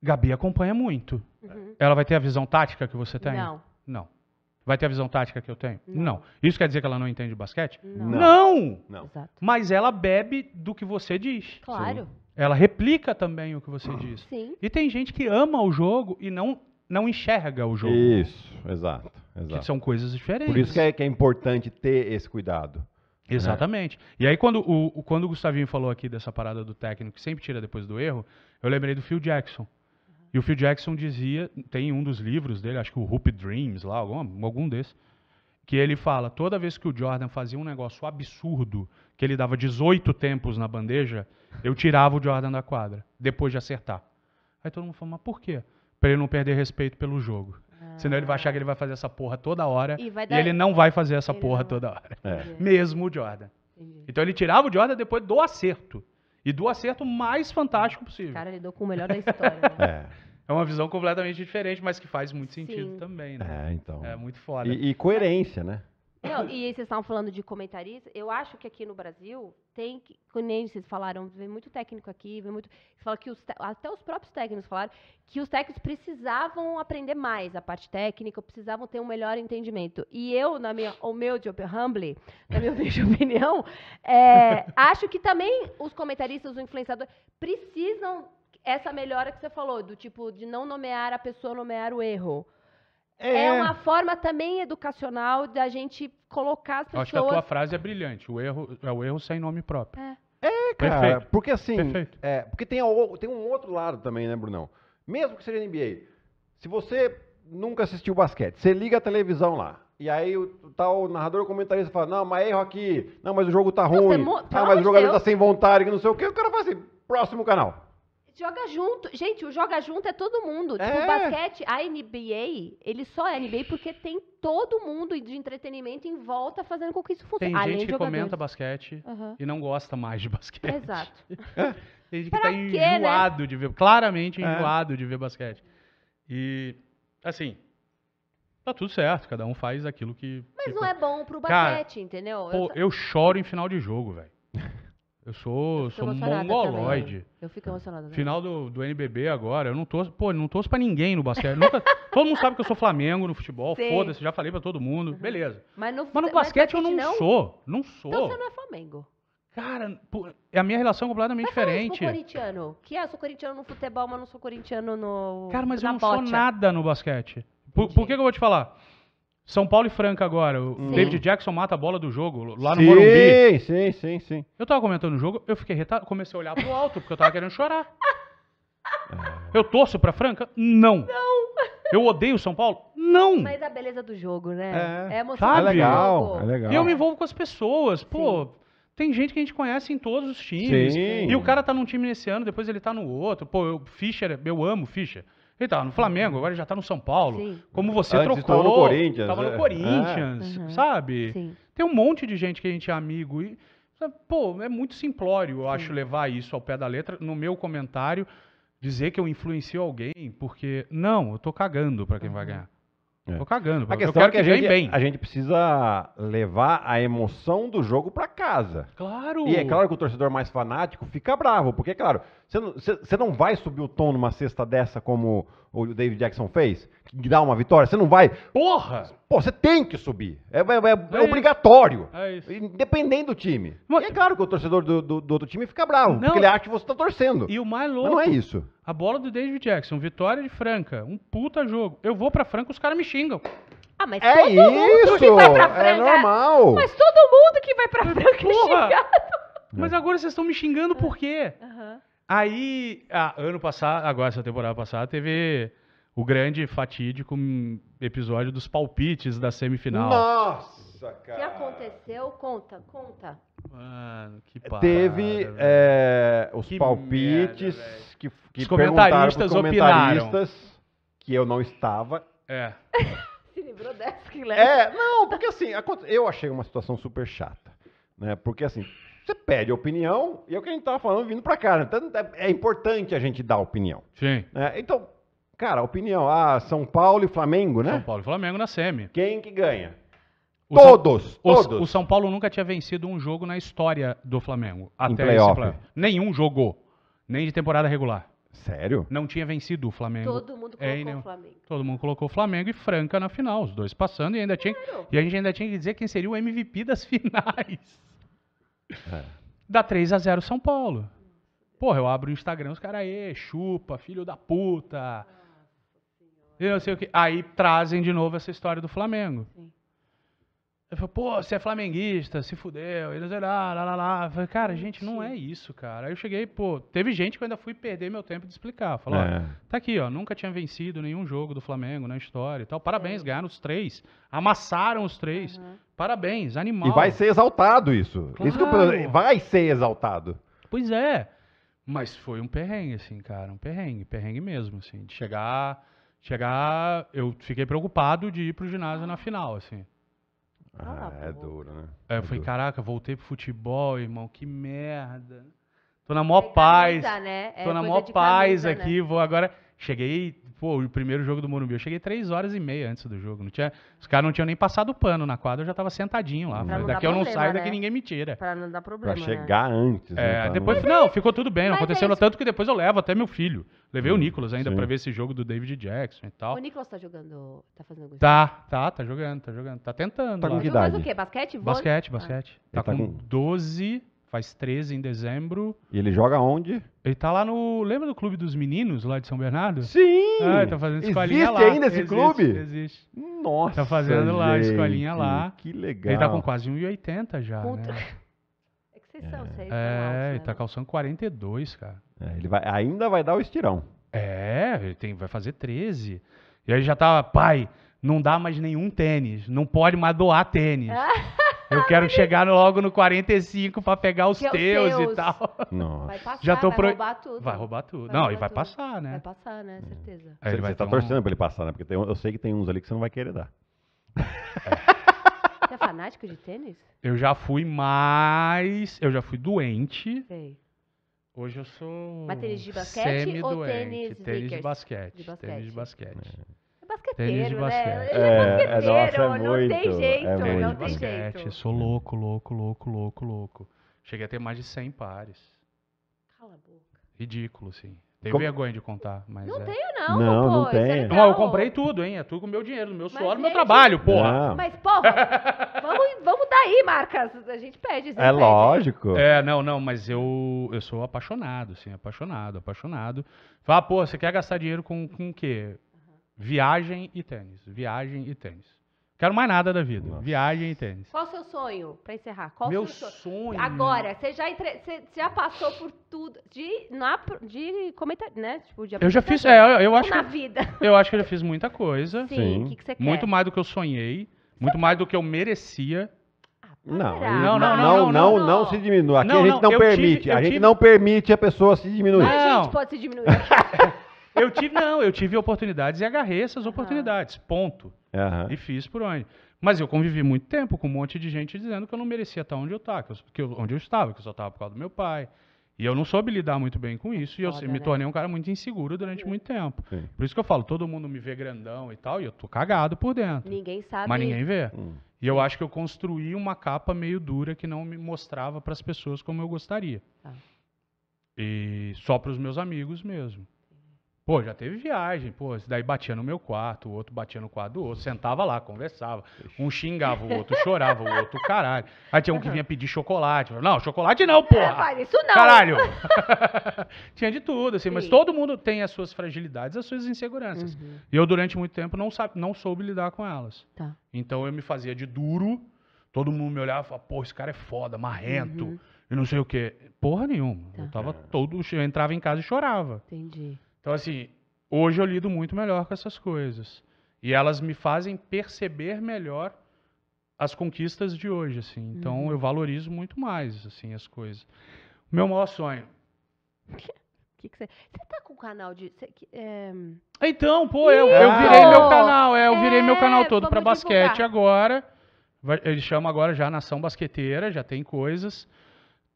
Gabi acompanha muito. Uhum. Ela vai ter a visão tática que você tem? Não. Não. Vai ter a visão tática que eu tenho? Não. não. Isso quer dizer que ela não entende basquete? Não. Não! não. Mas ela bebe do que você diz. Claro. Sim. Ela replica também o que você diz. Sim. E tem gente que ama o jogo e não não enxerga o jogo. Isso, exato. exato. Que são coisas diferentes. Por isso que é, que é importante ter esse cuidado. Né? Exatamente. E aí, quando o, quando o Gustavinho falou aqui dessa parada do técnico que sempre tira depois do erro, eu lembrei do Phil Jackson. E o Phil Jackson dizia, tem um dos livros dele, acho que o Hoop Dreams, lá, algum, algum desses, que ele fala, toda vez que o Jordan fazia um negócio absurdo, que ele dava 18 tempos na bandeja, eu tirava o Jordan da quadra, depois de acertar. Aí todo mundo falou, mas por quê? para ele não perder respeito pelo jogo. Ah. Senão ele vai achar que ele vai fazer essa porra toda hora e, dar... e ele não vai fazer essa ele porra não... toda hora. É. Mesmo o Jordan. Entendi. Então ele tirava o Jordan depois do acerto. E do acerto mais fantástico possível. Cara, lidou com o melhor da história. Né? é. É uma visão completamente diferente, mas que faz muito sentido Sim. também, né? É, então. É muito foda. E, e coerência, né? Não, e vocês estavam falando de comentarista. Eu acho que aqui no Brasil tem que. Nem vocês falaram, vem muito técnico aqui, vem muito. fala que os, até os próprios técnicos falaram que os técnicos precisavam aprender mais a parte técnica, precisavam ter um melhor entendimento. E eu, na minha humilde humbly, na minha opinião, é, acho que também os comentaristas, os influenciadores, precisam essa melhora que você falou, do tipo de não nomear a pessoa, nomear o erro. É, é, é uma forma também educacional da gente colocar as pessoas. Acho que a tua frase é brilhante. O erro é o erro sem nome próprio. É, é cara. Perfeito. Porque assim, Perfeito. é, porque tem, tem um outro lado também, né, Brunão? Mesmo que seja NBA, se você nunca assistiu basquete, você liga a televisão lá. E aí o tal narrador comentarista fala, não, mas erro aqui, não, mas o jogo tá ruim, não, ah, mas o jogador tá Deus. tá sem vontade, que não sei o quê, o cara fala assim, próximo canal. Joga junto. Gente, o joga junto é todo mundo. Tipo, é. o basquete, a NBA, ele só é NBA porque tem todo mundo de entretenimento em volta fazendo com que isso funcione. Tem gente que comenta basquete uhum. e não gosta mais de basquete. Exato. tem gente que pra tá né? enjoado né? de ver, claramente é. enjoado é. de ver basquete. E, assim, tá tudo certo, cada um faz aquilo que... Mas que... não é bom pro basquete, Cara, entendeu? Pô, eu, eu choro em final de jogo, velho. Eu sou, eu sou mongoloide. Também. Né? Eu fico emocionado. Né? Final do, do NBB agora, eu não torço, pô, não torço pra ninguém no basquete. Nunca, todo mundo sabe que eu sou Flamengo no futebol, foda-se, já falei pra todo mundo, uhum. beleza. Mas no, mas no basquete mas eu não, não, sou, não então sou. Então você não é Flamengo. Cara, pô, é a minha relação completamente mas diferente. Mas corintiano, que é, eu sou corintiano no futebol, mas não sou corintiano no Cara, mas eu não sou nada no basquete. Por, por que, que eu vou te falar? São Paulo e Franca agora. O sim. David Jackson mata a bola do jogo lá no sim, Morumbi. Sim, sim, sim. Eu tava comentando o jogo, eu fiquei retado, comecei a olhar pro alto porque eu tava querendo chorar. É. Eu torço pra Franca? Não. Não. Eu odeio São Paulo? Não. Mas a beleza do jogo, né? É, é emocionante. É legal, é legal. E eu me envolvo com as pessoas. Pô, sim. tem gente que a gente conhece em todos os times. Sim. E o cara tá num time nesse ano, depois ele tá no outro. Pô, eu, Fischer, eu amo Fischer. Ele estava no Flamengo, agora já está no São Paulo. Sim. Como você Antes trocou. Estava no Corinthians. Estava no é. Corinthians, é. sabe? Sim. Tem um monte de gente que a gente é amigo. E, pô, é muito simplório, eu Sim. acho, levar isso ao pé da letra. No meu comentário, dizer que eu influencio alguém, porque. Não, eu tô cagando para quem vai ganhar. É. Tô cagando. A questão eu quero é que, que a gente, bem. a gente precisa levar a emoção do jogo para casa. Claro. E é claro que o torcedor mais fanático fica bravo, porque, claro, você não, não vai subir o tom numa cesta dessa como o David Jackson fez? Que dá uma vitória? Você não vai. Porra! Pô, você tem que subir. É, é, é, é, é obrigatório. É isso. Independente do time. Mas... E é claro que o torcedor do, do, do outro time fica bravo, não, porque ele acha que você tá torcendo. E o mais louco. Mas não é isso. A bola do David Jackson, vitória de Franca. Um puta jogo. Eu vou pra Franca, os caras me xingam. Ah, mas é todo isso, mundo que vai pra é Franca. É normal. Mas todo mundo que vai pra Franca é xingado. Mas agora vocês estão me xingando por quê? Aham. Uhum. Aí, ah, ano passado, agora essa temporada passada, teve o grande fatídico episódio dos palpites da semifinal. Nossa, cara. O que aconteceu? Conta, conta. Mano, que é, parada, Teve é, os que palpites merda, que, que os comentaristas comentaristas opinaram. que eu não estava. É. Se livrou dessa que leva. É, não, porque assim, eu achei uma situação super chata, né? Porque assim, você pede opinião, e é o que a gente estava falando vindo para cá. Né? Então, é, é importante a gente dar opinião. Sim. Né? então, cara, opinião. Ah, São Paulo e Flamengo, né? São Paulo e Flamengo na SEMI. Quem que ganha? O todos, São... todos. O, São Paulo nunca tinha vencido um jogo na história do Flamengo. Até em playoff. Nenhum jogou. Nem de temporada regular. Sério? Não tinha vencido o Flamengo. Todo mundo é, colocou é, o Flamengo. Todo mundo colocou o Flamengo e Franca na final, os dois passando e ainda claro. tinha e a gente ainda tinha que dizer quem seria o MVP das finais. É. Dá 3 a 0 São Paulo. Porra, eu abro o Instagram, os caras aí, chupa, filho da puta. Eu não sei o que. Aí trazem de novo essa história do Flamengo. Sim. Eu falei, pô, você é flamenguista, se fudeu. Eles olharam, lá, lá, lá. Eu falei, cara, gente, não é isso, cara. Aí eu cheguei, pô, teve gente que eu ainda fui perder meu tempo de explicar. Falou, é. tá aqui, ó, nunca tinha vencido nenhum jogo do Flamengo na história e tal. Parabéns, é. ganharam os três. Amassaram os três. Uhum. Parabéns, animal. E vai ser exaltado isso. Claro. Isso que eu, vai ser exaltado. Pois é. Mas foi um perrengue, assim, cara, um perrengue, perrengue mesmo, assim, de chegar, chegar, eu fiquei preocupado de ir pro ginásio na ah. final, assim. Ah, ah, é duro, né? Aí é, eu é falei, duro. caraca, voltei pro futebol, irmão, que merda. Tô na é maior é paz. Camisa, né? Tô é na maior paz camisa, aqui, né? vou agora. Cheguei Pô, o primeiro jogo do Morumbi, eu cheguei três horas e meia antes do jogo. Não tinha, os caras não tinham nem passado o pano na quadra, eu já tava sentadinho lá. Falei, daqui eu não saio, né? daqui ninguém me tira. Pra não dar problema. Pra né? chegar né? antes. É, né? depois, não, ficou tudo bem, não aconteceu é tanto que depois eu levo até meu filho. Levei o Nicolas ainda para pra ver esse jogo do David Jackson e tal. O Nicolas tá jogando, tá fazendo Tá, tá, tá jogando, tá jogando, tá tentando. Tá com que idade? o quê? Basquete? Vôlei? Basquete, ah. basquete. Ah. Tá, tá, com, com 12 faz 13 em dezembro. E ele joga onde? Ele tá lá no. Lembra do Clube dos Meninos, lá de São Bernardo? Sim! Ah, tá fazendo escolinha existe lá. Existe ainda esse existe, clube? Existe. Nossa! Tá fazendo gente, lá, escolinha lá. Que legal. Ele tá com quase 1,80 já. Né? Puta. Né? É que vocês são, é. vocês É, né? ele né? tá calçando 42, cara. É, ele vai, ainda vai dar o estirão. É, ele tem, vai fazer 13. E aí já tava tá, pai, não dá mais nenhum tênis. Não pode mais doar tênis. Eu quero chegar logo no 45 para pegar é os teus, e tal. Nossa. Vai passar, Já tô pro... vai roubar tudo. Vai roubar tudo. Vai não, roubar e vai tudo. passar, né? Vai passar, né? Certeza. É, você, você tá um... torcendo pra ele passar, né? Porque tem, eu sei que tem uns ali que você não vai querer dar. É. Você é fanático de tênis? Eu já fui mais... Eu já fui doente. Sei. Hoje eu sou. Mas tênis de basquete ou tênis, tênis de basquete? De basquete. Tênis de basquete. É basqueteiro, tênis de né? basquete. né? Ele é, é, é basqueteiro, é não muito, tem jeito, é muito. não tem basquete, jeito. Sou louco, louco, louco, louco, louco. Cheguei a ter mais de 100 pares. Cala a boca. Ridículo, sim. Tenho vergonha de contar, mas. Não é. tenho, não. Não, pô, não tenho. Não, eu comprei tudo, hein? É tudo com meu dinheiro, do meu suor, do meu trabalho, porra. Não. Mas, porra, vamos, vamos daí, Marcas. A gente pede. É pede. lógico. É, não, não, mas eu, eu sou apaixonado, sim, apaixonado, apaixonado. Fala, pô, você quer gastar dinheiro com, com o quê? Viagem e tênis. Viagem e tênis. Quero mais nada da vida. Nossa. Viagem e tênis. Qual o seu sonho, para encerrar? Qual Meu seu sonho? Agora, você já, entre... você já passou por tudo. De, na, de comentar, né? Tipo, de eu já fiz. É, eu, acho na que, vida. Eu acho que eu já fiz muita coisa. Sim. O que, que você quer? Muito mais do que eu sonhei. Muito mais do que eu merecia. Ah, não, não, não, não, não, não, se diminua. Aqui a gente não permite. a gente não permite a pessoa se diminuir. Não, a gente pode se diminuir. Eu tive, não, eu tive oportunidades e agarrei essas oportunidades. Ponto. Uhum. E fiz por onde. Mas eu convivi muito tempo com um monte de gente dizendo que eu não merecia estar onde eu, tá, que onde eu estava, que eu só estava por causa do meu pai. E eu não soube lidar muito bem com isso e eu me né? tornei um cara muito inseguro durante muito tempo. Sim. Por isso que eu falo, todo mundo me vê grandão e tal, e eu tô cagado por dentro. Ninguém sabe. Mas ninguém vê. Hum. E eu acho que eu construí uma capa meio dura que não me mostrava para as pessoas como eu gostaria. Ah. E só para os meus amigos mesmo. Pô, já teve viagem, pô, esse daí batia no meu quarto, o outro batia no quarto do outro, sentava lá, conversava. Um xingava o outro, chorava o outro, caralho. Aí tinha um que vinha pedir chocolate. Não, chocolate não, porra! É, isso não! Caralho! tinha de tudo, assim, Sim. mas todo mundo tem as suas fragilidades, as suas inseguranças. Uhum. E eu, durante muito tempo, não, sabe, não soube lidar com elas. Tá. Então eu me fazia de duro, todo mundo me olhava e falava, pô, esse cara é foda, marrento, uhum. e não sei o quê. Porra nenhuma. Tá. Eu tava tá. todo. Eu entrava em casa e chorava. Entendi. Então, assim, hoje eu lido muito melhor com essas coisas. E elas me fazem perceber melhor as conquistas de hoje, assim. Então, uhum. eu valorizo muito mais, assim, as coisas. O meu maior sonho... que que você. tá com o canal de. Cê, é... Então, pô, eu, eu virei meu canal, é, eu virei é, meu canal todo para basquete divulgar. agora. ele chama agora já Nação Basqueteira, já tem coisas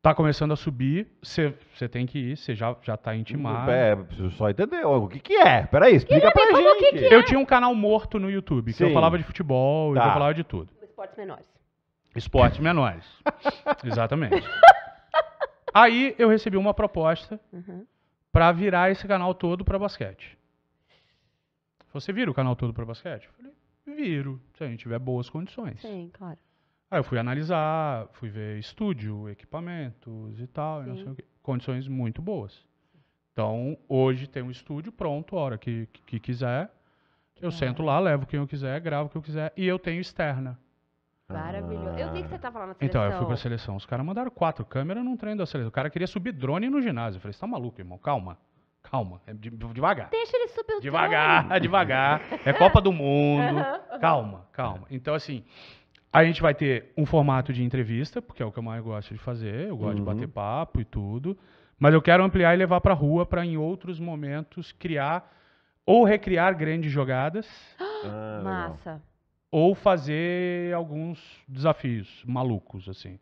tá começando a subir, você tem que ir, você já, já tá intimado. É, só entender o que que é. Peraí, explica pra gente. Que que é? Eu tinha um canal morto no YouTube, que Sim. eu falava de futebol, Tá. eu falava de tudo. Esportes menores. Esportes menores. Exatamente. Aí eu recebi uma proposta Uhum. pra virar esse canal todo pra basquete. Você vira o canal todo pra basquete? Eu falei, viro, se a gente tiver boas condições. Sim, claro. Aí eu fui analisar, fui ver estúdio, equipamentos e tal, e condições muito boas. Então, hoje tem um estúdio pronto, a hora que, que, que quiser. Eu é. sento lá, levo quem eu quiser, gravo o que eu quiser. E eu tenho externa. Maravilhoso. Eu vi que você estava lá na seleção. Então, eu fui para a seleção. Os caras mandaram quatro câmeras num treino da seleção. O cara queria subir drone no ginásio. Eu falei, você está maluco, irmão? Calma. Calma. É de, devagar. Deixa ele subir o devagar, drone. Devagar, devagar. É Copa do Mundo. uhum. Calma, calma. Então, assim, a gente vai ter um formato de entrevista, porque é o que eu mais gosto de fazer, eu gosto uhum. de bater papo e tudo, mas eu quero ampliar e levar para rua para em outros momentos criar ou recriar grandes jogadas. Ah, ah Massa. Ou fazer alguns desafios malucos assim.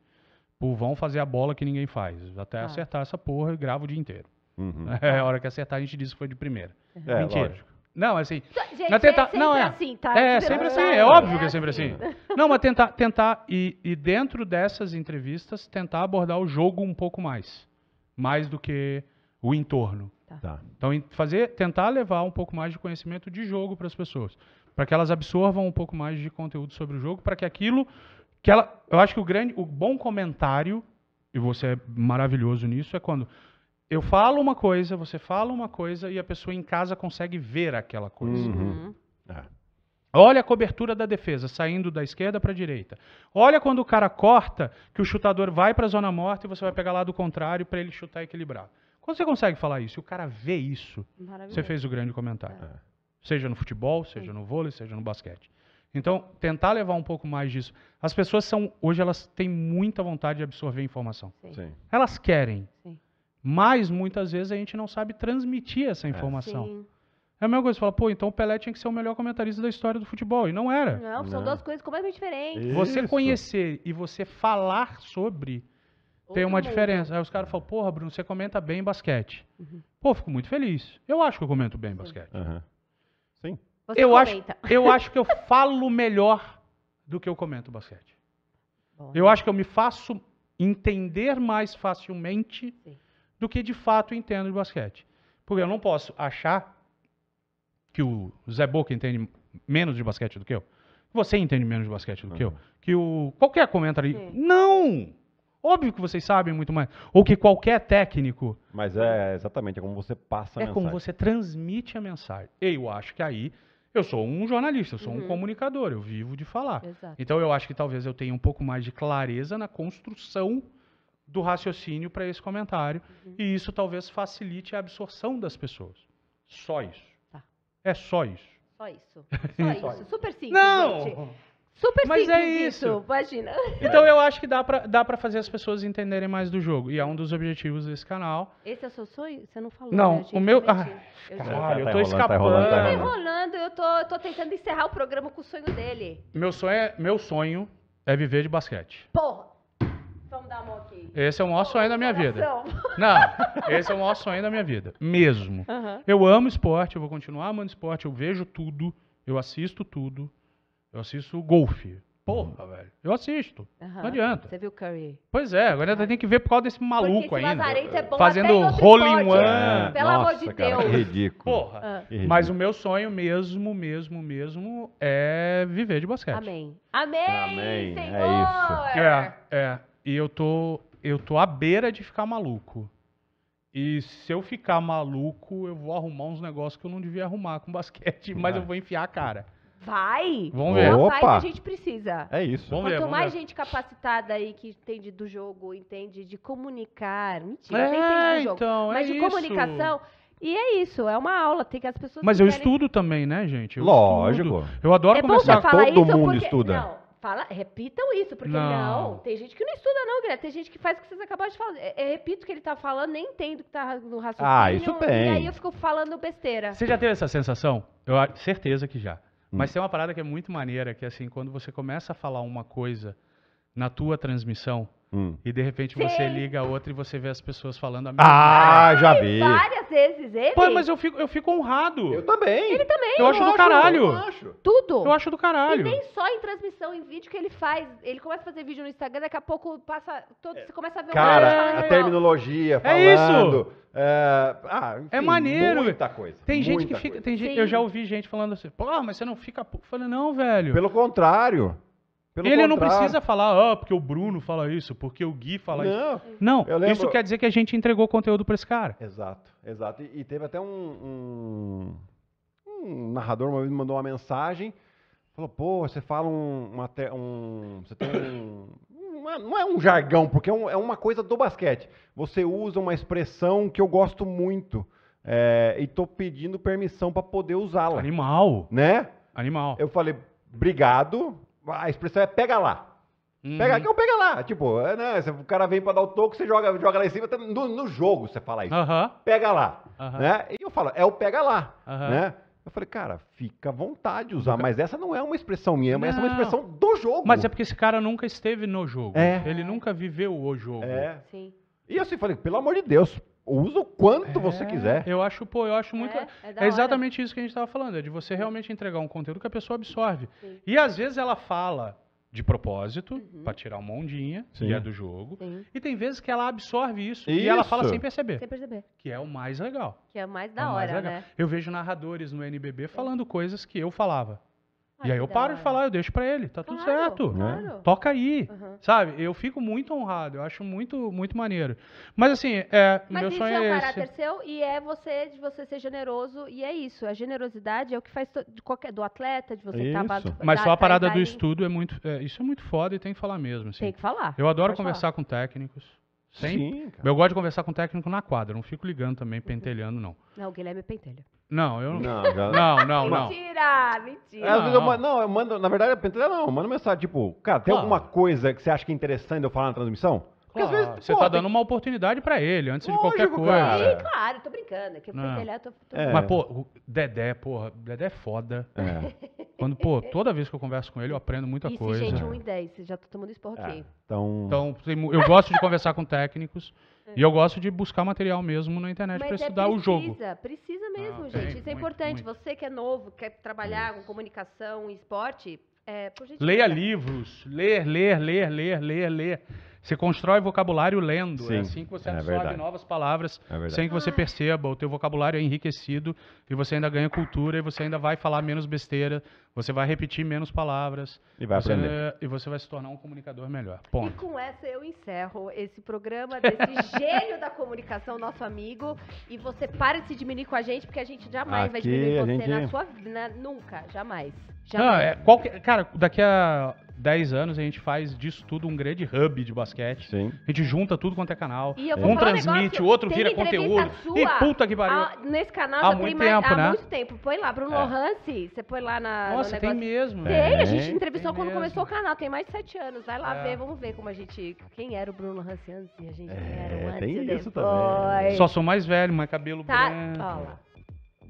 Pô, vão fazer a bola que ninguém faz, até ah. acertar essa porra, eu gravo o dia inteiro. Uhum. É a hora que acertar a gente diz que foi de primeira. É, é Mentira. Lógico. Não, assim. Gente, é, é sempre não, é. assim, tá? É, é sempre assim, é, é óbvio que é, é sempre assim. assim. Não, mas tentar, tentar e, e dentro dessas entrevistas, tentar abordar o jogo um pouco mais. Mais do que o entorno. Tá. tá. Então, fazer, tentar levar um pouco mais de conhecimento de jogo para as pessoas. Para que elas absorvam um pouco mais de conteúdo sobre o jogo, para que aquilo. que ela Eu acho que o grande. O bom comentário, e você é maravilhoso nisso, é quando eu falo uma coisa, você fala uma coisa e a pessoa em casa consegue ver aquela coisa. Uhum. uhum. É. Olha a cobertura da defesa saindo da esquerda para a direita. Olha quando o cara corta que o chutador vai para a zona morta e você vai pegar lá do contrário para ele chutar equilibrado. Quando você consegue falar isso, o cara vê isso, você fez o grande comentário. É. Seja no futebol, seja no vôlei, seja no basquete. Então, tentar levar um pouco mais disso. As pessoas são hoje elas têm muita vontade de absorver informação. Sim. Elas querem. Sim. Mas muitas vezes a gente não sabe transmitir essa é. informação. É, é a mesma coisa, você fala, pô, então o Pelé tinha que ser o melhor comentarista da história do futebol. E não era. Não, são não. duas coisas completamente diferentes. Isso. Você conhecer e você falar sobre tem uma diferença. Aí os caras falam, porra, Bruno, você comenta bem basquete. Uhum. Pô, fico muito feliz. Eu acho que eu comento bem basquete. Uhum. Sim. Você eu acho, eu acho que eu falo melhor do que eu comento basquete. Bom, eu né? acho que eu me faço entender mais facilmente Sim do que de fato entendo de basquete. Porque eu não posso achar que o Zé Boca entende menos de basquete do que eu. Você entende menos de basquete do que eu. Que o qualquer comentarista. Não! Óbvio que vocês sabem muito mais. Ou que qualquer técnico. Mas é exatamente, é como você passa a é mensagem. É como você transmite a mensagem. Eu acho que aí eu sou um jornalista, eu sou uhum. um comunicador, eu vivo de falar. Exato. Então eu acho que talvez eu tenha um pouco mais de clareza na construção do raciocínio para esse comentário. Uhum. E isso talvez facilite a absorção das pessoas. Só isso. Tá. É só isso. Só isso. Só isso. Super simples. Não! Gente. Super Mas é simples é isso. isso. imagina. Então eu acho que dá para dá fazer as pessoas entenderem mais do jogo. E é um dos objetivos desse canal. Esse é o seu sonho? Você não falou. Não, né, o meu. Ah, eu caralho, tá, eu tá tô escapando. Tá enrolando, tá enrolando. Eu tá tô enrolando, eu tô, tô tentando encerrar o programa com o sonho dele. Meu sonho é, meu sonho é viver de basquete. Porra! Vamos dar uma esse é o maior sonho da minha vida. Não, esse é o maior sonho da minha vida. Mesmo. Uhum. Eu amo esporte, eu vou continuar amando esporte, eu vejo tudo, eu assisto tudo. Eu assisto golfe. Porra, velho. Eu assisto. Uhum. Não adianta. Você viu o Curry? Pois é, agora uhum. tem que ver por causa desse maluco Porque ainda. É bom fazendo rolling one. É, Pelo nossa, amor de Deus. Cara, ridículo. Porra. Uhum. Mas o meu sonho mesmo, mesmo, mesmo é viver de basquete. Amém. Amém, Amém. É senhor. É isso. É, é. E eu tô eu tô à beira de ficar maluco. E se eu ficar maluco, eu vou arrumar uns negócios que eu não devia arrumar com basquete, mas eu vou enfiar a cara. Vai! Vamos ver. Opa. Vai que a gente precisa. É isso. Vamos Quanto ver, vamos mais ver. gente capacitada aí que entende do jogo, entende de comunicar. Mentira, É, entende do é, jogo. então, é mas de isso. comunicação. E é isso, é uma aula. Tem que as pessoas. Mas eu querem- estudo também, né, gente? Eu estudo. Lógico. Eu adoro É conversar. todo mundo porque... estuda. Não, Fala, repitam isso, porque não. não. tem gente que não estuda, não, Greta. Tem gente que faz o que vocês acabaram de falar. Eu, é, eu é, repito o que ele tá falando, nem entendo o que tá no raciocínio. Ah, isso bem. E aí eu fico falando besteira. Você já teve essa sensação? Eu certeza que já. Hum. Mas tem uma parada que é muito maneira, que é assim, quando você começa a falar uma coisa na tua transmissão, Hum. E de repente Sim. você liga a outra e você vê as pessoas falando a mesma Ah, coisa. já vi. Várias vezes ele. Pô, mas eu fico, eu fico honrado. Eu também. Ele também. Eu, eu acho, do caralho. Eu acho. Tudo. Eu acho do caralho. E nem só em transmissão em vídeo que ele faz. Ele começa a fazer vídeo no Instagram, daqui a pouco passa. Todo, é, você começa a ver Cara, um cara é a terminologia, é falando. É isso. Ah, é, ah, enfim, é maneiro. Muita coisa. Tem muita gente que fica. Tem gente, eu já ouvi gente falando assim, pô, mas você não fica. Eu falei, não, velho. Pelo contrário. Pelo ele contrário. não precisa falar, ah, porque o Bruno fala isso, porque o Gui fala não, isso. Não, lembro... isso quer dizer que a gente entregou conteúdo para esse cara. Exato, exato. E, e teve até um, um, um, narrador uma vez me mandou uma mensagem, falou, pô, você fala um, uma te, um você tem um, uma, não é um jargão, porque é, um, é, uma coisa do basquete. Você usa uma expressão que eu gosto muito é, e tô pedindo permissão para poder usá-la. Animal. Né? Animal. Eu falei, obrigado, a expressão é pega lá. Uhum. Pega, não, pega lá. Tipo, né, o cara vem pra dar o toco, você joga, joga lá em cima. Tá, no, no jogo você fala isso. Uhum. Pega lá. Uhum. Né? E eu falo, é o pega lá. Né? Eu falei, cara, fica à vontade de usar, mas essa não é uma expressão minha, mas essa é uma expressão do jogo. Mas é porque esse cara nunca esteve no jogo. É. Ele nunca viveu o jogo. É. Sim. E eu assim falei, pelo amor de Deus, usa o quanto é, você quiser. Eu acho, pô, eu acho muito. É, é, é exatamente isso que a gente estava falando, é de você realmente entregar um conteúdo que a pessoa absorve. Sim. E às vezes ela fala de propósito, uhum. para tirar uma ondinha, Sim. que é do jogo. Sim. E tem vezes que ela absorve isso, isso, e ela fala sem perceber. Sem perceber. Que é o mais legal. Que é o mais é da o hora, mais né? Eu vejo narradores no NBB falando coisas que eu falava e aí eu paro de falar, eu deixo para ele, tá claro, tudo certo. Né? Claro. Toca aí. Uhum. Sabe? Eu fico muito honrado, eu acho muito, muito maneiro. Mas assim, é, Mas meu isso sonho é, é um é caráter esse. seu e é você de você ser generoso e é isso. A generosidade é o que faz de qualquer do atleta, de você estar tá Mas só a parada do estudo é muito, é, isso é muito foda e tem que falar mesmo, assim. Tem que falar. Eu adoro Pode conversar falar. com técnicos. Sim, cara. eu gosto de conversar com o técnico na quadra, não fico ligando também, uhum. pentelhando, não. Não, o Guilherme é pentelha. Não, eu não. Não, não, não. Mentira, mentira. É, eu mando- não, eu mando, na verdade, eu é pentelho, não, eu mando mensagem, tipo, cara, tem alguma coisa que você acha que é interessante eu falar na transmissão? Porque claro, às vezes, você pô, tá dando uma oportunidade para ele antes lógico, de qualquer coisa. Cara. Sim, claro, tô brincando. Que eu fui dele, tô, tô... É. Mas, pô, Dedé, porra, Dedé é foda. É. Quando, pô, toda vez que eu converso com ele, eu aprendo muita Isso, coisa. Tá isso, gente, 1 em 10, já tô tomando esporro é. aqui. Então... então, eu gosto de conversar com técnicos. É. E eu gosto de buscar material mesmo na internet para é estudar precisa, o jogo. Precisa, precisa mesmo, ah, gente. Tem, Isso é muito, é importante. Muito. Você que é novo, quer trabalhar Isso. com comunicação e esporte, é, Leia livros, ler, ler, ler, ler, ler, ler. Você constrói vocabulário lendo. É Sim, é assim que você é absorve verdade. novas palavras é sem que você perceba. O teu vocabulário é enriquecido e você ainda ganha cultura e você ainda vai falar menos besteira, você vai repetir menos palavras. E vai você, aprender. E você vai se tornar um comunicador melhor. Ponto. E com essa eu encerro esse programa desse gênio da comunicação, nosso amigo. E você para de se diminuir com a gente, porque a gente jamais Aqui, vai diminuir você gente... na sua vida. Nunca, jamais. jamais. Não, é, qualquer, cara, daqui a 10 anos, a gente faz disso tudo um grande hub de basquete. Sim. A gente junta tudo quanto é canal. um transmite, o um outro vira conteúdo. Sua, e puta que pariu. nesse canal há né? muito tempo, mais, né? Há muito tempo. Põe lá, Bruno é. Lohance, você põe lá na. Nossa, no tem mesmo. Tem, é. a gente entrevistou tem quando mesmo. começou o canal, tem mais de 7 anos. Vai lá é. ver, vamos ver como a gente. Quem era o Bruno Hansi antes e a gente é, era o antes. Tem isso depois. também. Só sou mais velho, mas cabelo tá. branco. Ó lá.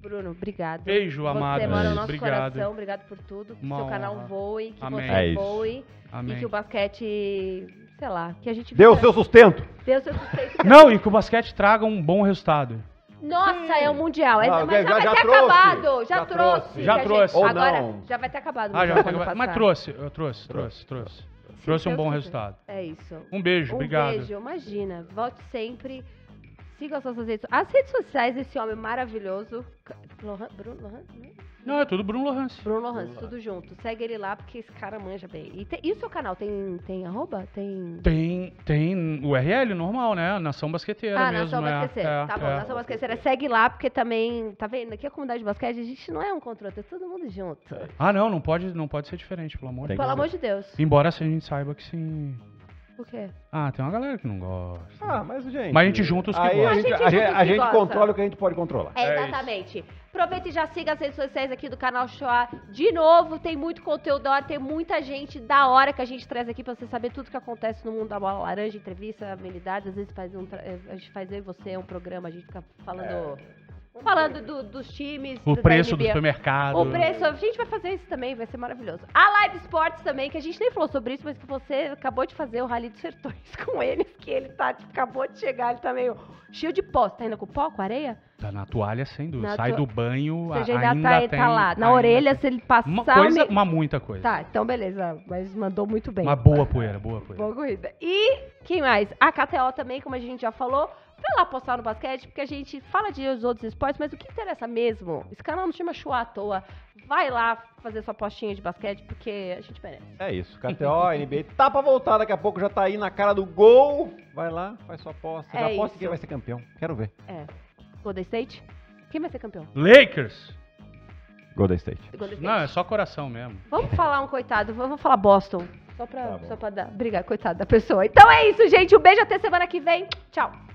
Bruno, obrigado. Beijo, amado. Você mora no nosso obrigado. coração, obrigado por tudo. Que Uma seu canal honra. voe, que Amém. você É voe. Amém. E que o basquete, sei lá, que a gente... Dê o seu sustento. Deu seu sustento. Não, e que o basquete traga um bom resultado. Nossa, hum. é o Mundial. Essa- é, Não, mas já- já, vai ter trouxe. acabado. Já, Já trouxe. Já trouxe. Ou Agora não. já vai ter acabado. Ah, já, vai mas trouxe, eu trouxe, trouxe, trouxe. Trouxe um bom resultado. É isso. Um beijo, um obrigado. beijo, imagina. Volte sempre sigam as redes As redes sociais desse homem maravilhoso. Lohan, Bruno Lohan? Não, é tudo Bruno Lohans. Bruno Lohans, Bruno tudo junto. Segue ele lá porque esse cara manja bem. E, te, e o seu canal tem, tem arroba? Tem. Tem, tem URL normal, né? Nação Basqueteira. Ah, mesmo, Nação é. Basqueteira. É, tá bom, é. Nação Basqueteira. Segue lá porque também, tá vendo? Aqui a comunidade de basquete, a gente não é um contra outro, é todo mundo junto. Ah, não, não pode, não pode ser diferente, pelo amor de Deus. Pelo amor de Deus. Embora a gente saiba que sim. Por quê? Ah, tem uma galera que não gosta. Ah, mas gente. Mas a gente junta os que aí, gostam. A gente, a, gente, a gente gosta. controla o que a gente pode controlar. É, é exatamente. É Aproveita e já siga as redes sociais aqui do canal Shoah. De novo, tem muito conteúdo da hora, tem muita gente da hora que a gente traz aqui pra você saber tudo que acontece no mundo da bola laranja, entrevista, habilidades, Às vezes faz um, eh, a gente faz eu e você um programa, a gente fica falando. É falando do, dos times. O preço do supermercado. O preço. A gente vai fazer isso também, vai ser maravilhoso. A Live Sports também, que a gente nem falou sobre isso, mas que você acabou de fazer o Rally dos Sertões com eles, que ele tá, acabou de chegar, ele tá meio cheio de pó. Você tá ainda com pó, com areia? Tá na toalha, sem dúvida. Sai to... do banho, Ou seja, ainda, ainda tá, tá tem, tá lá. Na orelha, tem. se ele passar... Uma coisa, uma muita coisa. Tá, então beleza. Mas mandou muito bem. Uma boa poeira, boa poeira. Boa corrida. E quem mais? A KTO também, como a gente já falou, vai lá postar no basquete, porque a gente fala de os outros esportes, mas o que interessa mesmo? Esse canal não chama Chua à toa. Vai lá fazer sua postinha de basquete, porque a gente merece. É isso, KTO, NBA, tá pra voltar, daqui a pouco já tá aí na cara do gol. Vai lá, faz sua aposta. É já aposta quem vai ser campeão. Quero ver. É. Golden State? Quem vai ser campeão? Lakers! Golden State. Golden State. Não, é só coração mesmo. Vamos falar um coitado, vamos falar Boston. Só pra, tá só pra dar. Obrigada, coitada da pessoa. Então é isso, gente. Um beijo até semana que vem. Tchau.